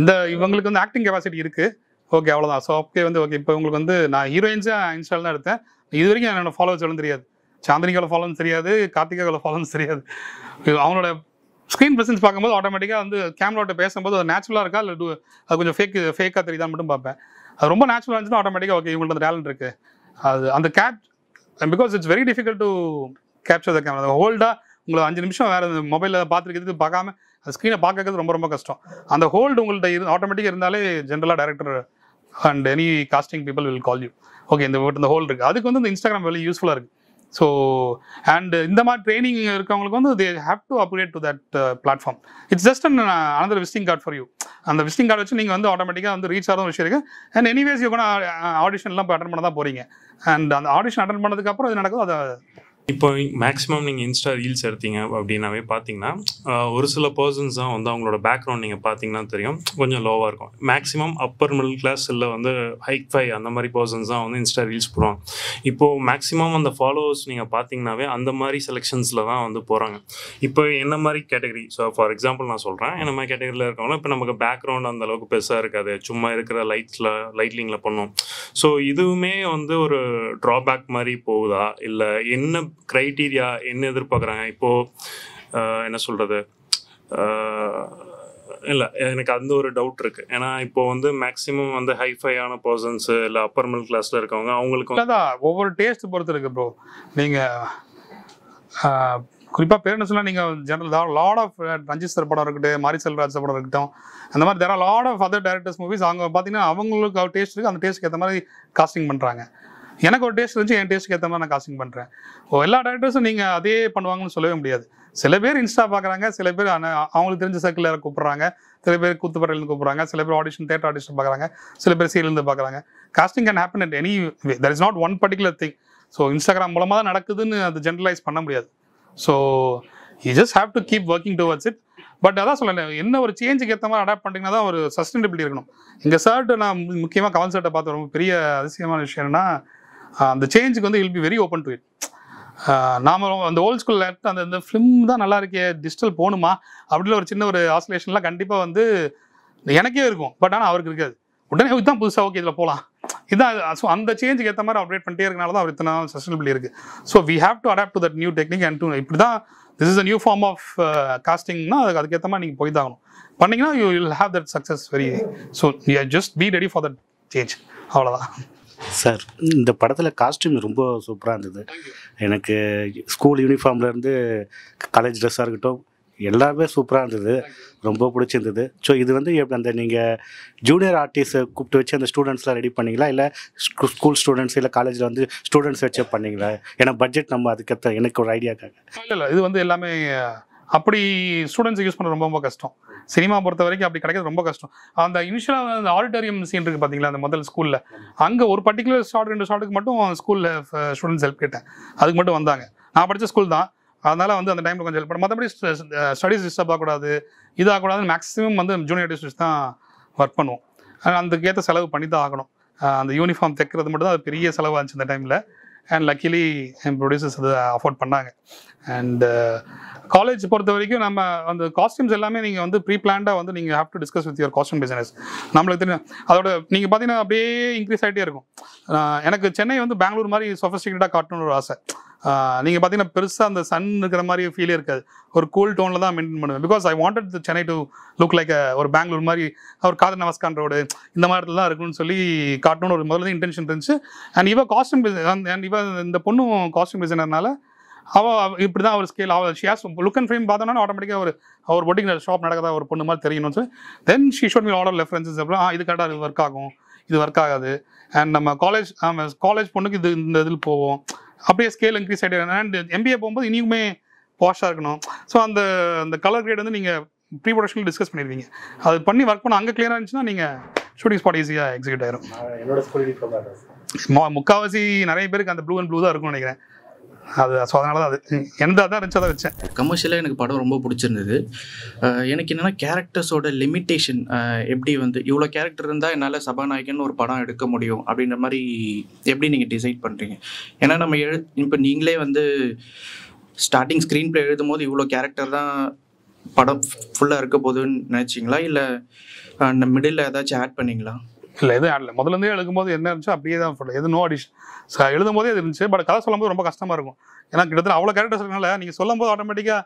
S2: இந்த இவங்களுக்கு வந்து ஆக்டிங் கெப்பாசிட்டி இருக்குது ஓகே அவ்வளோதான் ஸோ ஓகே வந்து ஓகே இப்போ உங்களுக்கு வந்து நான் ஹீரோயின்ஸாக இன்ஸ்டால் தான் எடுத்தேன் இது வரைக்கும் என்னோடய ஃபாலோவர்ஸ் எவ்வளோ தெரியாது சாந்தினி கலை ஃபாலோன்னு தெரியாது கார்த்திகா கலை ஃபாலோன்னு தெரியாது அவனோட ஸ்க்ரீன் ப்ரெசன்ஸ் பார்க்கும்போது ஆட்டோமேட்டிக்காக வந்து கேமராட்ட பேசும்போது அது நேச்சுரலாக இருக்கா இல்லை அது கொஞ்சம் ஃபேக் ஃபேக்காக தெரியுதா மட்டும் பார்ப்பேன் அது ரொம்ப நேச்சுரலாக இருந்துச்சுன்னா ஆட்டோமேட்டிக்காக ஓகே இவங்கள்ட்ட அந்த டேலண்ட் இருக்குது அது அந்த gap because it's very difficult to capture the camera ஹோல்டாக உங்களை அஞ்சு நிமிஷம் வேறு மொபைலில் பார்த்துருக்கிறதுக்கு பார்க்காம அந்த ஸ்க்ரீனை பார்க்கறது ரொம்ப ரொம்ப கஷ்டம் அந்த ஹோல்டு உங்கள்கிட்ட இரு ஆட்டோமேட்டிக்காக இருந்தாலே ஜென்ரலாக director and any casting people will call you okay இந்த இந்த ஹோல் இருக்குது அதுக்கு வந்து இந்த இன்ஸ்டாகிராம் வெளியே யூஸ்ஃபுல்லாக இருக்குது ஸோ அண்டு இந்த மாதிரி ட்ரைனிங் இருக்கவங்களுக்கு வந்து they have to upgrade to that platform it's just and another visiting card for you அந்த விசிட்டிங் கார்டு வச்சு நீங்கள் வந்து ஆட்டோமேட்டிக்காக வந்து ரீச் ஆகிற விஷயம் இருக்குது அண்ட் எனிவேஸ் யூ கூட ஆடிஷன்லாம் இப்போ அட்டன் பண்ண தான் போகிறீங்க அண்ட் அந்த ஆடிஷன் அட்டன் பண்ணதுக்கப்புறம் இது நடக்குது அதை
S5: இப்போ மேக்ஸிமம் நீங்கள் இன்ஸ்டா ரீல்ஸ் எடுத்தீங்க அப்படின்னாவே பார்த்தீங்கன்னா ஒரு சில பர்சன்ஸ் தான் வந்து அவங்களோட பேக்ரவுண்ட் நீங்கள் பார்த்தீங்கன்னா தெரியும் கொஞ்சம் லோவாக இருக்கும் மேக்ஸிமம் அப்பர் மிடில் கிளாஸ் இல்லை வந்து ஹை ஃபை அந்த மாதிரி பர்சன்ஸ் தான் வந்து இன்ஸ்டா ரீல்ஸ் போடுவாங்க இப்போது மேக்ஸிமம் அந்த ஃபாலோவர்ஸ் நீங்கள் பார்த்தீங்கன்னாவே அந்த மாதிரி செலெக்ஷன்ஸில் தான் வந்து போகிறாங்க இப்போ என்ன மாதிரி கேட்டகரி ஸோ ஃபார் எக்ஸாம்பிள் நான் சொல்கிறேன் என்ன மாதிரி கேட்டகரியில் இருக்கவங்களும் இப்போ நமக்கு பேக்ரவுண்ட் அந்த அளவுக்கு பெருசாக இருக்காது சும்மா இருக்கிற லைட்ஸில் லைட்லிங்கில் பண்ணுவோம் ஸோ இதுவுமே வந்து ஒரு ட்ராபேக் மாதிரி போகுதா இல்லை என்ன க்ரைட்டீரியா என்ன எதிர்பார்க்குறாங்க இப்போது என்ன சொல்கிறது இல்லை எனக்கு அந்த ஒரு டவுட் இருக்கு ஏன்னா இப்போ வந்து மேக்ஸிமம் வந்து ஹைஃபையான பர்சன்ஸ் இல்லை அப்பர் மிடில் கிளாஸ்ல இருக்கவங்க அவங்களுக்கு
S2: ஒவ்வொரு டேஸ்ட் பொறுத்து இருக்கு ப்ரோ நீங்க குறிப்பாக பேர் என்ன நீங்கள் ஜெனரல் தான் லார்ட் ஆஃப் ரஞ்சித் சார் படம் இருக்கட்டும் மாரி செல்வராஜ் படம் இருக்கட்டும் அந்த மாதிரி there lot of other directors movies அவங்க பார்த்தீங்கன்னா அவங்களுக்கு டேஸ்ட் இருக்குது அந்த டேஸ்ட்டுக்கு ஏற்ற மாதிரி காஸ்டிங் பண்ணுறாங்க எனக்கு ஒரு டேஸ்ட் இருந்துச்சு என் டேஸ்ட்டுக்கு ஏற்ற மாதிரி நான் காஸ்டிங் பண்ணுறேன் ஓ எல்லா டேரக்டர்ஸும் நீங்கள் அதே பண்ணுவாங்கன்னு சொல்லவே முடியாது சில பேர் இன்ஸ்டா பார்க்குறாங்க சில பேர் அவங்களுக்கு தெரிஞ்ச சர்க்கிளில் கூப்பிட்றாங்க சில பேர் கூத்துப்பறையிலேருந்து கூப்பிட்றாங்க சில பேர் ஆடிஷன் தேட்டர் ஆடிஷன் பார்க்குறாங்க சில பேர் சீரியலேருந்து பார்க்குறாங்க casting can happen at any way there is not one particular thing so Instagram மூலமாக தான் நடக்குதுன்னு அது ஜென்ரலைஸ் பண்ண முடியாது so you just have to keep working towards it but அதான் சொல்லலை என்ன ஒரு சேஞ்சுக்கு ஏற்ற மாதிரி அடாப்ட் பண்ணிங்கன்னா தான் ஒரு சஸ்டைனபிலிட்டி இருக்கணும் எங்கள் சார்ட்டு நான் முக்கியமாக கவன் சார்ட்டை பார்த்து ரொம்ப பெரிய அதிசயமான விஷயம் என்னன்னா அந்த சேஞ்சுக்கு வந்து I'll be very open to it நாம அந்த ஓல்ட் ஸ்கூல் அந்த இந்த ஃபிலிம் தான் நல்லா இருக்கே டிஜிட்டல் போகணுமா அப்படின்னு ஒரு சின்ன ஒரு ஆசோலேஷன்லாம் கண்டிப்பாக வந்து எனக்கே இருக்கும் பட் ஆனால் அவருக்கு இருக்காது உடனே இதுதான் புதுசாக ஓகே இதில் போகலாம் இதுதான் ஸோ அந்த சேஞ்சுக்கு ஏற்ற மாதிரி அப்டேட் பண்ணிட்டே இருக்கனால தான் அவர் இத்தனை சஸ்டபிள் இருக்குது so we have to adapt to that new technique and do இப்படி தான் this is a new form of காஸ்டிங்னா அதுக்கு அதுக்கேற்ற மாதிரி நீங்கள் போய் தான் ஆகணும் பண்ணிங்கன்னா you will have that success very so you just be ready for that change அவ்வளோதான் சார் இந்த படத்தில் காஸ்டியூம் ரொம்ப சூப்பராக இருந்தது எனக்கு ஸ்கூல் யூனிஃபார்ம்லேருந்து காலேஜ் ட்ரெஸ்ஸாக இருக்கட்டும் எல்லாமே சூப்பராக இருந்தது ரொம்ப பிடிச்சிருந்தது ஸோ இது வந்து எப்படி அந்த நீங்கள் ஜூனியர் ஆர்டிஸ்ட்டை கூப்பிட்டு வச்சு அந்த ஸ்டூடெண்ட்ஸ்லாம் ரெடி பண்ணிங்களா இல்லை ஸ்கூல் ஸ்டூடெண்ட்ஸ் இல்லை காலேஜில் வந்து ஸ்டூடெண்ட்ஸ் வச்சு பண்ணிங்களா ஏன்னா பட்ஜெட் நம்ம அதுக்கேற்ற எனக்கு ஒரு ஐடியாக்காக இல்லை இது வந்து எல்லாமே அப்படி ஸ்டூடெண்ட்ஸ் யூஸ் பண்ணுறது ரொம்ப ரொம்ப கஷ்டம் சினிமா பொறுத்த வரைக்கும் அப்படி கிடைக்கிறது ரொம்ப கஷ்டம் அந்த இனிஷியலாக அந்த ஆடிட்டோரியம் சீன் இருக்குது பார்த்தீங்களா அந்த முதல் ஸ்கூலில் அங்கே ஒரு பர்டிகுலர் ஷார்ட் ரெண்டு ஷார்ட்டுக்கு மட்டும் ஸ்கூலில் ஸ்டூடெண்ட்ஸ் ஹெல்ப் கேட்டேன் அதுக்கு மட்டும் வந்தாங்க நான் படித்த ஸ்கூல் தான் அதனால் வந்து அந்த டைமில் கொஞ்சம் ஹெல்ப் பண்ண மற்றபடி ஸ்டடிஸ் டிஸ்டர்ப் ஆகக்கூடாது இதாகக்கூடாதுன்னு மேக்ஸிமம் வந்து ஜூனியர் ஆர்டிஸ்ட் தான் ஒர்க் பண்ணுவோம் அதுக்கேற்ற செலவு பண்ணி தான் ஆகணும் அந்த யூனிஃபார்ம் தைக்கிறது மட்டும் தான் அது பெரிய இருந்துச்சு அந்த டைமில் அண்ட் லக்கிலி என் ப்ரொடியூசர்ஸ் அதை அஃபோர்ட் பண்ணாங்க அண்ட் காலேஜ் uh, பொறுத்த வரைக்கும் நம்ம அந்த காஸ்டியூம்ஸ் எல்லாமே நீங்கள் வந்து ப்ரீ பிளான்டாக வந்து நீங்கள் have to discuss with your costume business நம்மளுக்கு தெரியும் அதோட நீங்கள் பார்த்தீங்கன்னா அப்படியே இன்க்ரீஸ் ஆகிட்டே இருக்கும் எனக்கு சென்னை வந்து பெங்களூர் மாதிரி சொஃபிஸ்டிகேட்டாக காட்டணும்னு ஒரு ஆசை நீங்கள் பார்த்தீங்கன்னா பெருசாக அந்த சன் இருக்கிற மாதிரி ஃபீலே இருக்காது ஒரு கூல் டோனில் தான் மெயின்டைன் பண்ணுவேன் because I wanted Chennai to look like ஒரு பெங்களூர் மாதிரி ஒரு காதர் நமஸ்கான் ரோடு இந்த மாதிரி தான் இருக்குன்னு சொல்லி காட்டணும்னு ஒரு முதல்ல இன்டென்ஷன் இருந்துச்சு அண்ட் இவ காஸ்டியூம் அண்ட் இவ இந்த பொண்ணும் காஸ்டியூம் பிசினர்னால அவள் இப்படி தான் அவர் ஸ்கேல் அவள் she has look and frame பார்த்தோன்னா ஆட்டோமேட்டிக்காக ஒரு அவர் பொட்டிங் ஷாப் நடக்கிறதா ஒரு பொண்ணு மாதிரி தெரியணும் sir then she showed me order references அப்புறம் ஆ இது கரெக்டாக ஒர்க் ஆகும் இது ஒர்க் ஆகாது அண்ட் நம்ம காலேஜ் காலேஜ் பொண்ணுக்கு இது இந்த இதில் போவோம் அப்படியே ஸ்கேல் இன்க்ரீஸ் ஆகிட்டு அண்ட் எம்பிஏ போகும்போது இனியுமே பாஷாக இருக்கணும் ஸோ அந்த அந்த கலர் கிரேட் வந்து நீங்கள் ப்ரீ ப்ரொடக்ஷனில் டிஸ்கஸ் பண்ணிடுவீங்க அது பண்ணி ஒர்க் பண்ண அங்கே கிளியராக இருந்துச்சுன்னா நீங்கள் ஷூட்டிங் ஸ்பாட் ஈஸியாக எக்ஸிக்யூட் ஆயிரும் முக்கால்வாசி நிறைய பேருக்கு அந்த ப்ளூ அண்ட் ப்ளூ தான் இருக்கும்னு நினைக்கிறேன் அது ஸோ அதனால தான் அது எந்த அதான் இருந்துச்சு அதை வச்சேன் கமர்ஷியலாக எனக்கு படம் ரொம்ப பிடிச்சிருந்தது எனக்கு என்னென்னா கேரக்டர்ஸோட லிமிட்டேஷன் எப்படி வந்து இவ்வளோ கேரக்டர் இருந்தால் என்னால் சபாநாயகன் ஒரு
S4: படம்
S7: எடுக்க முடியும் அப்படின்ற மாதிரி எப்படி நீங்கள் டிசைட் பண்ணுறீங்க ஏன்னா நம்ம எழு இப்போ நீங்களே வந்து ஸ்டார்டிங் ஸ்க்ரீன் பிளே எழுதும் போது இவ்வளோ கேரக்டர் தான் படம் ஃபுல்லாக
S2: இருக்க போகுதுன்னு நினச்சிங்களா இல்லை மிடில் ஏதாச்சும் ஆட் பண்ணிங்களா இல்லை எதுவும் ஆடல முதலேருந்தே எழுதும்போது என்ன இருந்துச்சோ அப்படியே தான் ஃபுல் எது நோ அடிஷன் எழுதும் போதே இது இருந்துச்சு பட் கதை சொல்லும்போது ரொம்ப கஷ்டமாக இருக்கும் ஏன்னா கிட்டத்தட்ட அவ்வளோ கேரக்டர் இருக்கனால நீங்கள் சொல்லும் போது ஆட்டோமேட்டிக்காக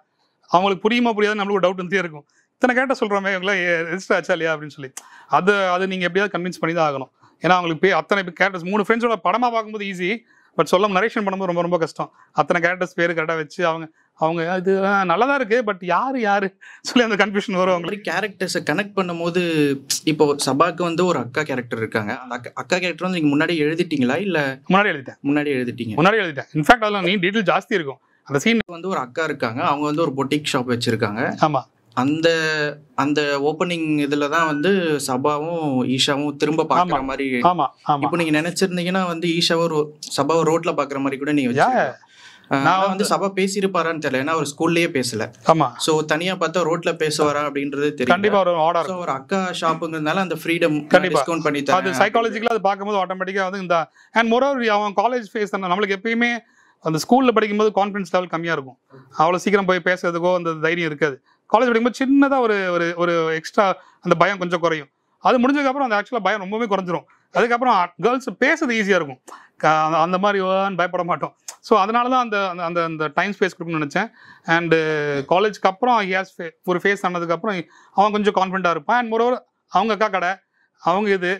S2: அவங்களுக்கு புரியுமா புரியாது நம்மளுக்கு டவுட் இருந்தே இருக்கும் இத்தனை கேரக்டர் சொல்கிறோமே எங்களை ரெஜிஸ்டர் ஆச்சா இல்லையா அப்படின்னு சொல்லி அது அது நீங்கள் எப்படியாவது கன்வின்ஸ் பண்ணி தான் ஆகணும் ஏன்னா அவங்களுக்கு போய் அத்தனை கேரக்டர்ஸ் மூணு ஃப்ரெண்ட்ஸோட படமாக பார்க்கும்போது ஈஸி பட் சொல்லும் நரேஷன் பண்ணும்போது ரொம்ப ரொம்ப கஷ்டம் அத்தனை கேரக்டர்ஸ் பேர் கரெக்டாக வச்சு அவங்க அவங்க இது நல்லா தான் இருக்கு பட் யார் யார் சொல்லி அந்த கன்ஃபியூஷன் வரும் அவங்களுக்கு கேரக்டர்ஸை கனெக்ட் பண்ணும்போது இப்போ சபாக்கு வந்து ஒரு அக்கா கேரக்டர் இருக்காங்க அந்த அக்கா அக்கா கேரக்டர் வந்து நீங்கள் முன்னாடி எழுதிட்டீங்களா இல்லை முன்னாடி எழுதிட்டேன் முன்னாடி எழுதிட்டீங்க முன்னாடி எழுதிட்டேன் இன்ஃபேக்ட் அதில் நீ டீட்டெயில் ஜாஸ்தி இருக்கும் அந்த சீன் வந்து ஒரு அக்கா இருக்காங்க அவங்க வந்து ஒரு பொட்டிக் ஷாப் வச்சிருக்காங்க ஆமாம் அந்த அந்த ஓப்பனிங் இதுல தான் வந்து சபாவும் ஈஷாவும் திரும்ப பாக்குற மாதிரி இப்போ நீங்க நினைச்சிருந்தீங்கன்னா வந்து ஈஷாவும் சபாவும் ரோட்ல பாக்குற மாதிரி கூட நீங்க நான் வந்து சபா பேசியிருப்பாரான்னு தெரியல ஏன்னா அவர் ஸ்கூல்லயே பேசல ஆமா சோ தனியா பார்த்தா ரோட்ல பேசுவாரா அப்படின்றது தெரியும் கண்டிப்பா ஒரு ஆர்டர் ஒரு அக்கா ஷாப்புங்கிறதுனால அந்த ஃப்ரீடம் டிஸ்கவுண்ட் பண்ணி தரேன் அது சைக்காலஜிக்கலா அது பாக்கும்போது ஆட்டோமேட்டிக்கா வந்து இந்த அண்ட் மோரோவர் அவன் காலேஜ் ஃபேஸ் தானே நம்மளுக்கு எப்பயுமே அந்த ஸ்கூலில் படிக்கும்போது கான்ஃபிடன்ஸ் லெவல் கம்மியா இருக்கும் அவ்வளவு சீக்கிரம் போய் பேசுறதுக்கோ அந்த தைரியம் இருக்காது காலேஜ் படிக்கும்போது சின்னதா ஒரு ஒரு ஒரு எக்ஸ்ட்ரா அந்த பயம் கொஞ்சம் குறையும் அது முடிஞ்சதுக்கப்புறம் அந்த ஆக்சுவலா பயம் ரொம்பவே குறைஞ்சிரும் அதுக்கப்புறம் கேர்ள்ஸ் பேசுறது ஈஸியாக இருக்கும் அந்த மாதிரி பயப்பட மாட்டோம் ஸோ அதனால தான் அந்த அந்த அந்த டைம் ஸ்பேஸ் கொடுக்கணும்னு நினச்சேன் அண்டு காலேஜ்க்கு அப்புறம் ஹியாஸ் ஃபே ஒரு ஃபேஸ் ஆனதுக்கப்புறம் அவன் கொஞ்சம் கான்ஃபிடண்ட்டாக இருப்பான் அண்ட் மொரோவர் அவங்க அக்கா கடை அவங்க இது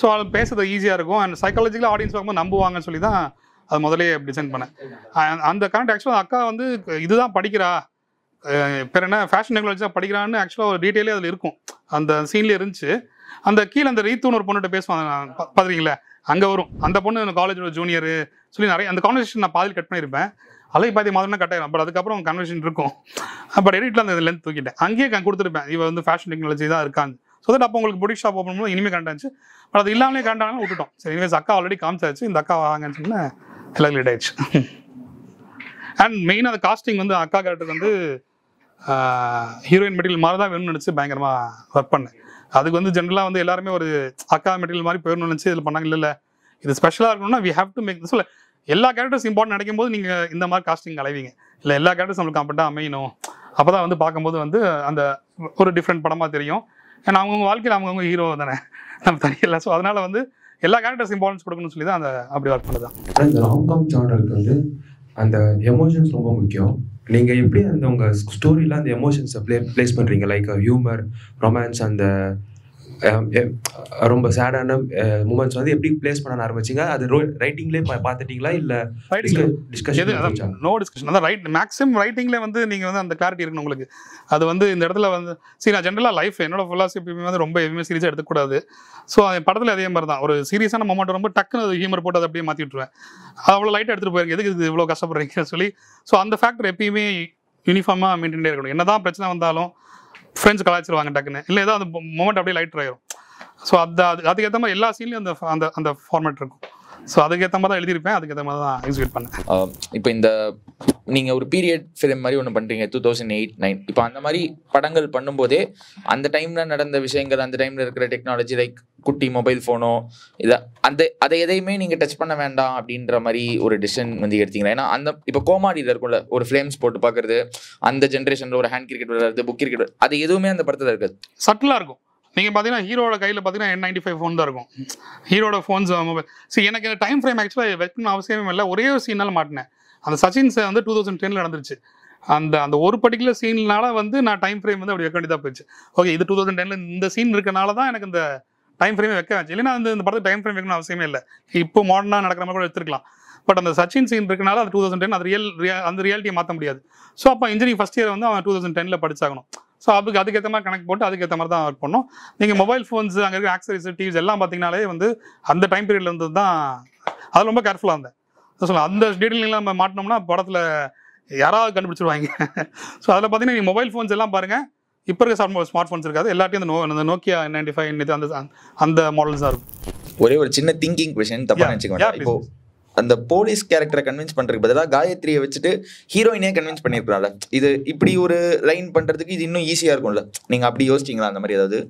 S2: ஸோ அவன் பேசுறது ஈஸியாக இருக்கும் அண்ட் சைக்காலஜிக்கலாக ஆடியன்ஸ் வாங்கும்போது நம்புவாங்கன்னு சொல்லி தான் அது முதலே டிசைன் பண்ணேன் அந்த கரண்ட் ஆக்சுவலாக அக்கா வந்து இதுதான் படிக்கிறா இப்போ என்ன ஃபேஷன் டெக்னாலஜி தான் படிக்கிறான்னு ஆக்சுவலாக ஒரு டீட்டெயிலே அதில் இருக்கும் அந்த சீன்லேயே இருந்துச்சு அந்த கீழே அந்த ரீத்துன்னு ஒரு பொண்ணுகிட்ட நான் பார்த்துறீங்களா அங்கே வரும் அந்த பொண்ணு காலேஜோட ஜூனியரு சொல்லி நிறைய அந்த கான்வர்சேஷன் நான் பாதியில் கட் பண்ணியிருப்பேன் அலை பாதி மாதம் கட் ஆயிரும் பட் அதுக்கப்புறம் கன்வர்ஷன் இருக்கும் பட் எடிட்டில் அந்த லென்த் தூக்கிட்டேன் அங்கேயே கொடுத்துருப்பேன் இவ வந்து ஃபேஷன் டெக்னாலஜி தான் இருக்காங்க ஸோ தட் அப்போ உங்களுக்கு புடிக் ஷாப் ஓப்பன் இனிமேல் கண்டாச்சு பட் அது இல்லாமலே கண்டாங்க விட்டுட்டோம் சரி இனிமேல் அக்கா ஆல்ரெடி காமிச்சாச்சு இந்த அக்கா வாங்கன்னு சொன்னால் எல்லாம் லேட் ஆயிடுச்சு அண்ட் மெயினாக அந்த காஸ்டிங் வந்து அக்கா கேரக்டருக்கு வந்து ஹீரோயின் மெட்டீரியல் மாதிரி தான் வேணும்னு நினச்சி பயங்கரமாக ஒர்க் பண்ணேன் அதுக்கு வந்து ஜென்ரலாக வந்து எல்லாருமே ஒரு அக்கா மெட்டீரியல் மாதிரி போயிடணும் நினச்சி இதில் பண்ணாங்க இல்லை இது ஸ்பெஷலாக இருக்கணும்னா வி ஹேவ் டு மேக் சொல்ல எல்லா கேரக்டர்ஸ் இம்பார்ட்டன் நினைக்கும் போது நீங்கள் இந்த மாதிரி காஸ்டிங் அலைவீங்க இல்லை எல்லா கேரக்டர்ஸ் நம்மளுக்கு கம்ஃபர்ட்டாக அமையணும் அப்போ தான் வந்து பார்க்கும்போது வந்து அந்த ஒரு டிஃப்ரெண்ட் படமாக தெரியும் ஏன்னா அவங்கவுங்க வாழ்க்கையில் அவங்கவுங்க ஹீரோ தானே நம்ம தெரியல ஸோ அதனால் வந்து எல்லா கேரக்டர்ஸ் இம்பார்ட்டன்ஸ் கொடுக்கணும்னு சொல்லி தான் அந்த
S3: அப்படி ஒர்க் பண்ணுதான் அந்த எமோஷன்ஸ் ரொம்ப முக்கியம் நீங்கள் எப்படி அந்த உங்கள் ஸ்டோரியில் அந்த எமோஷன்ஸை ப்ளே ப்ளேஸ் பண்ணுறீங்க லைக் ஹியூமர் ரொமான்ஸ் அந்த ரொம்ப சேடான மூமெண்ட்ஸ் வந்து எப்படி பிளேஸ் பண்ண ஆரம்பிச்சிங்க அது ரைட்டிங்லேயே பார்த்துட்டீங்களா இல்லை டிஸ்கஷன்
S2: நோ டிஸ்கஷன் அதான் ரைட் மேக்ஸிமம் ரைட்டிங்ல வந்து நீங்கள் வந்து அந்த கிளாரிட்டி இருக்கணும் உங்களுக்கு அது வந்து இந்த இடத்துல வந்து சரி நான் ஜென்ரலாக லைஃப் என்னோட ஃபிலாசபி வந்து ரொம்ப எதுவுமே சீரியஸா எடுக்கக்கூடாது ஸோ அந்த படத்துல அதே மாதிரி தான் ஒரு சீரியஸான மொமெண்ட் ரொம்ப டக்குன்னு அது ஹியூமர் போட்டு அதை அப்படியே மாத்திட்டுருவேன் அவ்வளோ லைட்டாக எடுத்துகிட்டு போயிருங்க எதுக்கு இது இவ்வளோ கஷ்டப்படுறீங்கன்னு சொல்லி ஸோ அந்த ஃபேக்டர் எப்பயுமே யூனிஃபார்மாக மெயின்டைன் இருக்கணும் என்ன தான் பிரச்சனை வந்தாலும் ஃப்ரெண்ட்ஸ் கலாச்சிருவாங்க டக்குன்னு இல்லை ஏதோ அந்த மூமெண்ட் அப்படியே லைட் ஆயிரும் ஸோ அந்த அது அதுக்கேற்ற மாதிரி எல்லா சீன்லையும் அந்த அந்த அந்த ஃபார்மேட் இருக்கும் ஸோ அதுக்கேற்ற மாதிரி தான் எழுதியிருப்பேன் அதுக்கேற்ற மாதிரி தான் எக்ஸிக்யூட்
S7: பண்ணேன் இப்போ இந்த நீங்கள் ஒரு பீரியட் ஃபிலிம் மாதிரி ஒன்று பண்ணுறீங்க டூ தௌசண்ட் எயிட் நைன் இப்போ அந்த மாதிரி படங்கள் பண்ணும்போதே அந்த டைமில் நடந்த விஷயங்கள் அந்த டைமில் இருக்கிற டெக்னாலஜி லைக் குட்டி மொபைல் ஃபோனோ இதை அந்த அதை எதையுமே நீங்கள் டச் பண்ண வேண்டாம் அப்படின்ற மாதிரி ஒரு டிசிஷன் வந்து எடுத்தீங்களா ஏன்னா அந்த இப்போ கோமாடியில் இருக்கும்ல ஒரு ஃப்ளேம்ஸ் போட்டு பார்க்குறது அந்த ஜென்ரேஷனில் ஒரு ஹேண்ட் கிரிக்கெட் விளையாடுறது புக் கிரிக்கெட் அது எதுவுமே அந்த
S2: படத்தில் இருக்காது சட்டிலாக இருக்கும் நீங்கள் பார்த்தீங்கன்னா ஹீரோட கையில் பார்த்தீங்கன்னா என் நைன்டி ஃபைவ் ஃபோன் தான் இருக்கும் ஹீரோட ஃபோன்ஸ் மொபைல் சரி எனக்கு இந்த டைம் ஃப்ரேம் ஆக்சுவலாக வைக்கணும்னு அவசியமே இல்லை ஒரே ஒரு சீனால் மாட்டினேன் அந்த சச்சின் சார் வந்து டூ தௌசண்ட் டெனில் நடந்துருச்சு அந்த அந்த ஒரு பர்டிகுலர் சீன்னால வந்து நான் டைம் ஃப்ரேம் வந்து அப்படி வைக்க வேண்டியதாக போயிடுச்சு ஓகே இது டூ தௌசண்ட் டெனில் இந்த சீன் இருக்கனால தான் எனக்கு இந்த டைம் ஃப்ரேமே வைக்க வச்சு இல்லைன்னா அந்த இந்த படத்துக்கு டைம் ஃப்ரேம் வைக்கணும் அவசியமே இல்லை இப்போ மாடர்னாக நடக்கிற மாதிரி கூட எடுத்துருக்கலாம் பட் அந்த சச்சின் சீன் இருக்கனால அது டூ தௌசண்ட் டென் அது ரியல் அந்த ரியாலிட்டியை மாற்ற முடியாது ஸோ அப்போ இன்ஜினியரிங் ஃபஸ்ட் இயர் வந்து அவன் டூ தௌசண்ட் டெனில் படிச்சாகணும் ஸோ அதுக்கு அதுக்கேற்ற மாதிரி கணக்கு போட்டு அதுக்கேற்ற மாதிரி தான் ஒர்க் பண்ணும் நீங்கள் மொபைல் ஃபோன்ஸ் அங்கே இருக்கிற ஆக்சரிஸ் டிவிஸ் எல்லாம் பார்த்தீங்கனாலே வந்து அந்த டைம் பீரியடில் இருந்து தான் அது ரொம்ப கேர்ஃபுல்லாக இருந்தேன் சொல்லலாம் அந்த டீட்டெயிலிங்லாம் நம்ம மாட்டினோம்னா படத்தில் யாராவது கண்டுபிடிச்சிருவாங்க ஸோ அதில் பார்த்தீங்கன்னா நீங்கள் மொபைல் ஃபோன்ஸ் எல்லாம் பாருங்கள் இப்போ இருக்க ஸ்மார்ட் ஸ்மார்ட் ஃபோன்ஸ் இருக்காது எல்லாத்தையும் இந்த அந்த நோக்கியா நைன்டி ஃபைவ் அந்த அந்த மாடல்ஸ் தான் இருக்கும்
S7: ஒரே ஒரு சின்ன திங்கிங் கொஷன் தப்பாக நினச்சிக்கோங்க இப்போ அந்த போலீஸ் கேரக்டரை கன்வின்ஸ் பண்றதுக்கு பதிலாக காயத்ரியை வச்சுட்டு ஹீரோயினே கன்வின்ஸ் பண்ணியிருக்கிறாள் இது இப்படி ஒரு லைன் பண்றதுக்கு இது இன்னும் ஈஸியா இருக்கும்ல நீங்க
S2: அப்படி யோசிச்சிங்களா அந்த மாதிரி ஏதாவது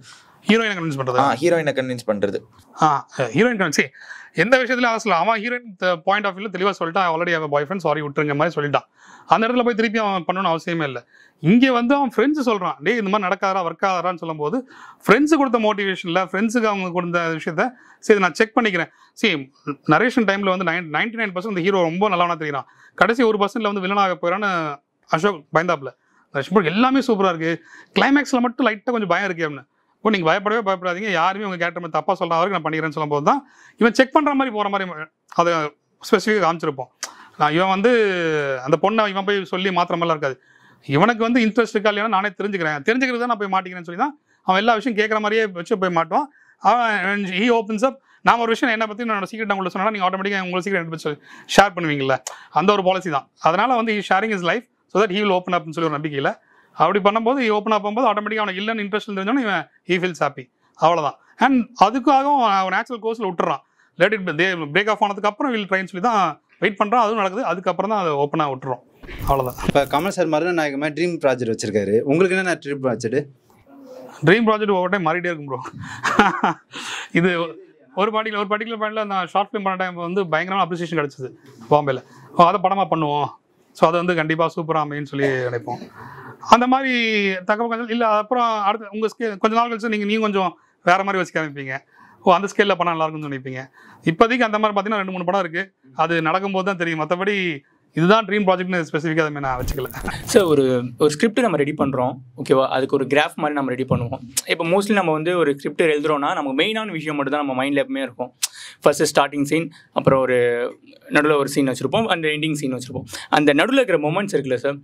S2: ஹீரோயினை கன்வின்ஸ் பண்ணுறது ஹீரோயினை கன்வின்ஸ் பண்ணுறது ஆ ஹீரோயின் கன்வின்ஸ் எந்த விஷயத்துல அசல அவன் ஹீரோயின் பாயிண்ட் ஆஃப் வியூல தெளிவாக சொல்லிட்டான் ஆல்ரெடி அவன் பாய் ஃப்ரெண்ட் சாரி விட்டுருங்க மாதிரி சொல்லிட்டான் அந்த இடத்துல போய் திருப்பி அவன் பண்ணணும் அவசியமே இல்லை இங்கே வந்து அவன் ஃப்ரெண்ட்ஸ் சொல்கிறான் டே இந்த மாதிரி நடக்காதா ஒர்க் ஆகிறான்னு சொல்லும்போது ஃப்ரெண்ட்ஸு கொடுத்த மோட்டிவேஷனில் ஃப்ரெண்ட்ஸுக்கு அவங்க கொடுத்த விஷயத்த சரி நான் செக் பண்ணிக்கிறேன் சரி நரேஷன் டைமில் வந்து nine ninety nine percent hero ரொம்ப நல்லவனா தெரியுறான் கடைசி ஒரு பர்சன்ட்ல வந்து வில்லனாக போயிறான்னு அசோக் பயந்தாப்பில் எல்லாமே சூப்பராக இருக்குது கிளைமேக்ஸில் மட்டும் லைட்டாக கொஞ்சம் பயம் இருக்கு அப்படின்னு இப்போ நீங்கள் பயப்படவே பயப்படாதீங்க யாருமே உங்கள் கேரக்டர் மாதிரி தப்பாக சொல்கிற வரைக்கும் நான் பண்ணிக்கிறேன்னு சொல்லும்போது தான் இவன் செக் பண்ணுற மாதிரி போகிற மாதிரி அதை ஸ்பெசிஃபிக்காக காமிச்சிருப்போம் நான் இவன் வந்து அந்த பொண்ணை இவன் போய் சொல்லி மாத்திரமெல்லாம் இருக்காது இவனுக்கு வந்து இன்ட்ரெஸ்ட் இருக்கா இல்லையா நானே தெரிஞ்சுக்கிறேன் தெரிஞ்சுக்கிறது தான் நான் போய் மாட்டிக்கிறேன்னு சொல்லி தான் அவன் எல்லா விஷயம் கேட்குற மாதிரியே வச்சு போய் மாட்டோம் அவன் ஹீ ஓப்பன்ஸ் அப் நான் ஒரு விஷயம் என்ன பற்றி என்னோட சீக்கிரம் உங்களுக்கு சொன்னால் நீங்கள் ஆட்டோமேட்டிக்காக உங்களுக்கு சீக்கிரம் எடுத்து சொல்லி ஷேர் பண்ணுவீங்களே அந்த ஒரு பாலிசி தான் அதனால் வந்து sharing is life so that he will open அப்னு சொல்லி ஒரு நம்பிக்கையில் அப்படி பண்ணும்போது ஓப்பன் ஆப் பண்ணும்போது ஆட்டோமேட்டிக்காக அவனுக்கு இல்லைன்னு இன்ட்ரெஸ்ட் தெரிஞ்சோன்னு இவன் ஹி ஃபீல்ஸ் ஹாப்பி அவ்வளோதான் அண்ட் அதுக்காகவும் அவன் நேச்சுரல் கோர்ஸில் விட்டுறான் லேட் இட் பிரேக் ஆஃப் ஆனதுக்கப்புறம் வில் ட்ரைன் சொல்லி தான் வெயிட் பண்ணுறான் அதுவும் நடக்குது அதுக்கப்புறம் தான் அதை ஓப்பனாக விட்டுறோம் அவ்வளோதான்
S1: இப்போ கமல் சார் மறுநாள் நாயகமாக ட்ரீம் ப்ராஜெக்ட் வச்சிருக்காரு உங்களுக்கு என்ன ட்ரீம் ப்ராஜெக்ட்
S2: ட்ரீம் ப்ராஜெக்ட் ஒவ்வொரு டைம் மாறிட்டே இருக்கும் ப்ரோ இது ஒரு பாட்டிக்குலர் ஒரு பர்டிகுலர் பாயிண்டில் நான் ஷார்ட் ஃபிலிம் பண்ண டைம் வந்து பயங்கரமாக அப்ரிசியேஷன் கிடச்சிது பாம்பேயில் அதை படமாக பண்ணுவோம் ஸோ அதை வந்து கண்டிப்பாக சூப்பராக அமைன்னு சொல்லி நினைப்போம் அந்த மாதிரி தகவல் கொஞ்சம் இல்லை அப்புறம் அடுத்து உங்கள் ஸ்கேல் கொஞ்ச நாள் கழிச்சு நீங்கள் நீங்கள் கொஞ்சம் வேறு மாதிரி வச்சுக்க ஆரம்பிப்பீங்க ஓ அந்த ஸ்கேலில் படம் நல்லாயிருக்குன்னு சொல்லிப்பீங்க இப்போதைக்கு அந்த மாதிரி பார்த்தீங்கன்னா ரெண்டு மூணு படம் இருக்குது அது நடக்கும்போது தான் தெரியும் மற்றபடி இதுதான் ட்ரீம் ப்ராஜெக்ட்னு ஸ்பெசிஃபிக்காக நான் வச்சுக்கல
S7: சார் ஒரு ஒரு ஸ்கிரிப்ட் நம்ம ரெடி பண்ணுறோம் ஓகேவா அதுக்கு ஒரு கிராஃப் மாதிரி நம்ம ரெடி பண்ணுவோம் இப்போ மோஸ்ட்லி நம்ம வந்து ஒரு ஸ்கிரிப்ட் எழுதுறோம்னா நமக்கு மெயினான விஷயம் மட்டும் தான் நம்ம மைண்டில் எப்பவுமே இருக்கும் ஃபர்ஸ்ட் ஸ்டார்டிங் சீன் அப்புறம் ஒரு நடுவில் ஒரு சீன் வச்சுருப்போம் அந்த எண்டிங் சீன் வச்சுருப்போம் அந்த நடுவில் இருக்கிற மொமெண்ட்ஸ் இருக்குல்ல சார்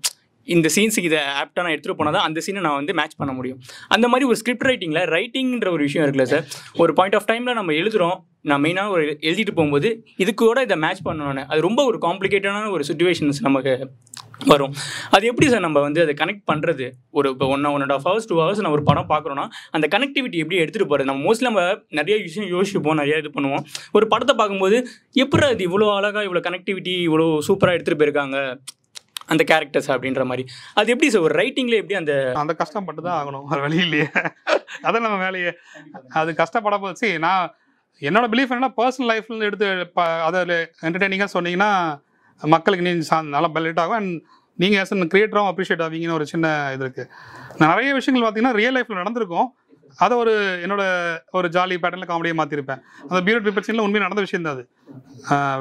S7: இந்த சீன்ஸுக்கு இதை ஆப்டாக நான் எடுத்துகிட்டு போனால் தான் அந்த சீனை நான் வந்து மேட்ச் பண்ண முடியும் அந்த மாதிரி ஒரு ஸ்கிரிப்ட் ரைட்டிங்கில் ரைட்டிங்கிற ஒரு விஷயம் இருக்குல்ல சார் ஒரு பாயிண்ட் ஆஃப் டைமில் நம்ம எழுதுகிறோம் நான் மெயினாக ஒரு எழுதிட்டு போகும்போது இதுக்கு கூட இதை மேட்ச் பண்ணணும்னு அது ரொம்ப ஒரு காம்ப்ளிகேட்டடான ஒரு சுச்சுவேஷன்ஸ் நமக்கு வரும் அது எப்படி சார் நம்ம வந்து அதை கனெக்ட் பண்ணுறது ஒரு இப்போ one one and half hours two hours நம்ம ஒரு படம் பார்க்குறோன்னா அந்த கனெக்டிவிட்டி எப்படி எடுத்துகிட்டு போகிறது நம்ம மோஸ்ட்லி நம்ம நிறைய விஷயம் யோசிப்போம் நிறைய இது பண்ணுவோம் ஒரு படத்தை பார்க்கும்போது எப்படி அது இவ்வளோ அழகாக இவ்வளோ கனெக்டிவிட்டி இவ்வளோ சூப்பராக எடுத்துகிட்டு போயிருக்காங்க
S2: அந்த கேரக்டர்ஸ் அப்படின்ற மாதிரி அது எப்படி சார் ஒரு ரைட்டிங்ல எப்படி அந்த அந்த கஷ்டப்பட்டு தான் ஆகணும் அது வழி இல்லையே அதான் நம்ம வேலையே அது கஷ்டப்பட போச்சு நான் என்னோட பிலீஃப் என்னன்னா பர்சனல் லைஃப்ல எடுத்து அதில் என்டர்டைனிங்காக சொன்னீங்கன்னா மக்களுக்கு நீ நல்லா பெலிட் ஆகும் அண்ட் நீங்கள் ஆஸ் கிரியேட்டரும் அப்ரிஷியேட் ஆவீங்கன்னு ஒரு சின்ன இது இருக்குது நான் நிறைய விஷயங்கள் பார்த்தீங்கன்னா ரியல் லைஃப்பில் நடந்திருக்கும் அதை ஒரு என்னோட ஒரு ஜாலி பேட்டர்னில் காமெடியை மாற்றிருப்பேன் அந்த பீரியட் பிரிப்பர் உண்மையாக நடந்த விஷயம் தான் அது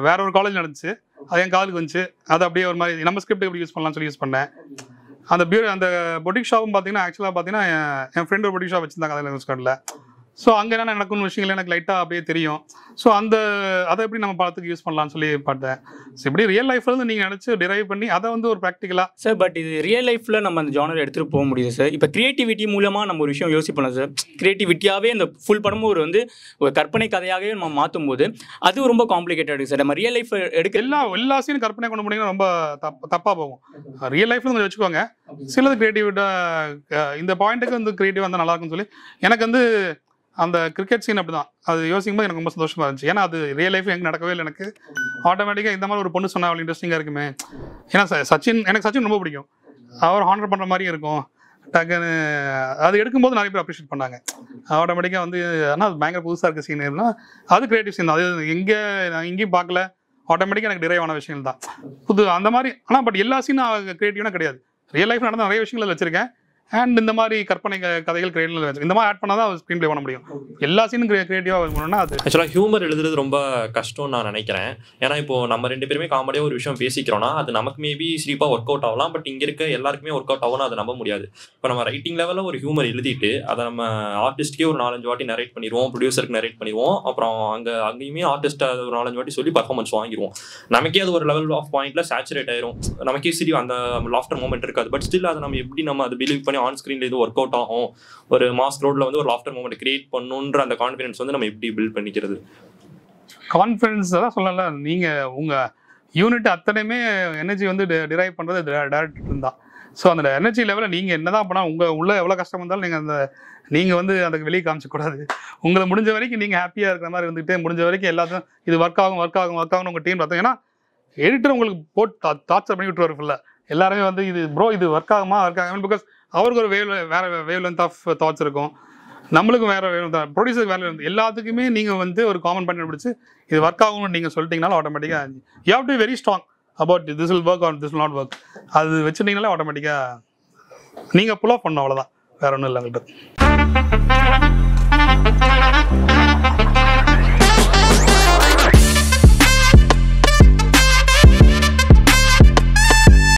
S2: வேற ஒரு காலேஜ் நடந்துச்சு அது என் காலுக்கு வந்துச்சு அது அப்படியே ஒரு மாதிரி நம்ம ஸ்கிரிப்ட் எப்படி யூஸ் பண்ணலாம்னு சொல்லி யூஸ் பண்ணேன் அந்த பியூ அந்த பொட்டிக் ஷாப்பும் பார்த்தீங்கன்னா ஆக்சுவலாக பார்த்தீங்கன்னா என் ஃப்ரெண்ட் ஒரு பொட்டிக் ஷாப் வச்சுருந்தாங்க அதில் கார்டில் ஸோ அங்கே என்ன நடக்கும்னு விஷயங்கள் எனக்கு லைட்டாக அப்படியே தெரியும் ஸோ அந்த அதை எப்படி நம்ம படத்துக்கு யூஸ் பண்ணலாம்னு சொல்லி பார்த்தேன் ஸோ இப்படி ரியல் லைஃப்லேருந்து நீங்கள் நினச்சி டிரைவ் பண்ணி அதை வந்து ஒரு ப்ராக்டிக்கலாக சார் பட் இது ரியல் லைஃப்பில் நம்ம அந்த ஜானர் எடுத்துகிட்டு போக முடியுது சார் இப்போ கிரியேட்டிவிட்டி மூலமாக நம்ம
S7: ஒரு விஷயம் யோசிப்போம் சார் கிரியேட்டிவிட்டியாகவே அந்த ஃபுல் படமும் ஒரு வந்து ஒரு கற்பனை கதையாகவே நம்ம மாற்றும் போது அது ரொம்ப காம்ப்ளிகேட்டட் இருக்குது சார் நம்ம ரியல் லைஃப் எடுக்க எல்லா
S2: எல்லா கற்பனை கொண்டு போனீங்கன்னா ரொம்ப தப்பு தப்பாக போகும் ரியல் லைஃப்பில் கொஞ்சம் வச்சுக்கோங்க சிலது கிரியேட்டிவிட்டாக இந்த பாயிண்ட்டுக்கு வந்து கிரியேட்டிவ் வந்தால் நல்லாயிருக்குன்னு சொல்லி எனக்கு வந்து அந்த கிரிக்கெட் சீன் அப்படிதான் அது யோசிக்கும் போது எனக்கு ரொம்ப சந்தோஷமா இருந்துச்சு ஏன்னா அது ரியல் லைஃப் எனக்கு நடக்கவே இல்லை எனக்கு ஆட்டோமேட்டிக்காக இந்த மாதிரி ஒரு பொண்ணு சொன்னா அவ்வளோ இன்ட்ரெஸ்டிங்கா இருக்குமே ஏன்னா சச்சின் எனக்கு சச்சின் ரொம்ப பிடிக்கும் அவர் ஹானர் பண்ணுற மாதிரியும் இருக்கும் டக்குன்னு அது எடுக்கும்போது நிறைய பேர் அப்ரிஷியேட் பண்ணாங்க ஆட்டோமேட்டிக்காக வந்து ஆனால் அது பயங்கர புதுசாக இருக்க சீன் இருந்தால் அது கிரியேட்டிவ் சீன் தான் அது எங்கே நான் எங்கேயும் பார்க்கல ஆட்டோமேட்டிக்காக எனக்கு டிரைவ் ஆன விஷயங்கள் தான் புது அந்த மாதிரி ஆனால் பட் எல்லா சீனும் கிரியேட்டிவ்னா கிடையாது ரியல் லைஃப் நடந்த நிறைய விஷயங்கள் வச்சிருக்கேன் அண்ட் இந்த மாதிரி கற்பனை கதைகள் கிரியேட்டிவ் இந்த மாதிரி ஆட் பண்ணால் தான் ஸ்க்ரீன் பிளே பண்ண முடியும் எல்லா சீனும் கிரியேட்டிவாக பண்ணணும்னா அது ஆக்சுவலாக ஹியூமர் எழுதுறது
S4: ரொம்ப கஷ்டம்னு நான் நினைக்கிறேன் ஏன்னா இப்போ நம்ம ரெண்டு பேருமே காமெடியாக ஒரு விஷயம் பேசிக்கிறோம்னா அது நமக்கு மேபி சிரிப்பாக ஒர்க் அவுட் ஆகலாம் பட் இங்கே இருக்க எல்லாருக்குமே ஒர்க் அவுட் ஆகணும் அதை நம்ப முடியாது இப்போ நம்ம ரைட்டிங் லெவலில் ஒரு ஹியூமர் எழுதிட்டு அதை நம்ம ஆர்டிஸ்ட்டே ஒரு நாலஞ்சு வாட்டி நரேட் பண்ணிடுவோம் ப்ரொடியூசருக்கு நரேட் பண்ணிடுவோம் அப்புறம் அங்கே அங்கேயுமே ஆர்டிஸ்ட் அது ஒரு நாலஞ்சு வாட்டி சொல்லி பர்ஃபார்மன்ஸ் வாங்கிடுவோம் நமக்கே அது ஒரு லெவல் ஆஃப் பாயிண்ட்ல சேச்சுரேட் ஆயிரும் நமக்கே சரி அந்த லாஃப்டர் மூமெண்ட் இருக்காது பட் ஸ்டில் அதை நம்ம எப்படி நம்ம அதை பிலீவ் பண்ணி ஆன் ஸ்க்ரீன்ல இது ஒர்க் அவுட் ஆகும் ஒரு மாஸ் ரோட்ல வந்து ஒரு லாஃப்டர் மூமெண்ட் கிரியேட் பண்ணுன்ற அந்த கான்ஃபிடன்ஸ் வந்து நம்ம எப்படி பில்ட் பண்ணிக்கிறது
S2: கான்ஃபிடன்ஸ் தான் சொல்லல நீங்கள் உங்கள் யூனிட் அத்தனையுமே எனர்ஜி வந்து டிரைவ் பண்ணுறது டேரக்டர் தான் ஸோ அந்த எனர்ஜி லெவலில் நீங்கள் என்ன தான் பண்ணால் உங்கள் உள்ளே எவ்வளோ கஷ்டம் வந்தாலும் நீங்கள் அந்த நீங்கள் வந்து அதுக்கு வெளியே காமிச்சக்கூடாது உங்களை முடிஞ்ச வரைக்கும் நீங்கள் ஹாப்பியாக இருக்கிற மாதிரி இருந்துகிட்டே முடிஞ்ச வரைக்கும் எல்லாத்தையும் இது ஒர்க் ஆகும் ஒர்க் ஆகும் ஒர்க் ஆகும் உங்கள் டீம் பார்த்தோம் ஏன்னா எடிட்டர் உங்களுக்கு போட்டு டார்ச்சர் பண்ணி விட்டுருவார் ஃபுல்லாக எல்லாருமே வந்து இது ப்ரோ இது ஒர்க் ஆகுமா ஒர்க் ஆகும் பிகாஸ் அவருக்கு ஒரு வேவ் வேற வேவ் லென்த் ஆஃப் தாட்ஸ் இருக்கும் நம்மளுக்கும் வேறு வேவ் லென்த் ப்ரொடியூசர் வேலை லென்த் எல்லாத்துக்குமே நீங்கள் வந்து ஒரு காமன் பண்ணி பிடிச்சி இது ஒர்க் ஆகும்னு நீங்கள் சொல்லிட்டீங்கனாலும் ஆட்டோமேட்டிக்காக you have to very strong about this will work on this not work அது வச்சுட்டிங்கனாலே ஆட்டோமேட்டிக்காக நீங்கள் புல் பண்ணும் அவ்வளோதான் வேற ஒன்றும் இல்லை உங்கள்கிட்ட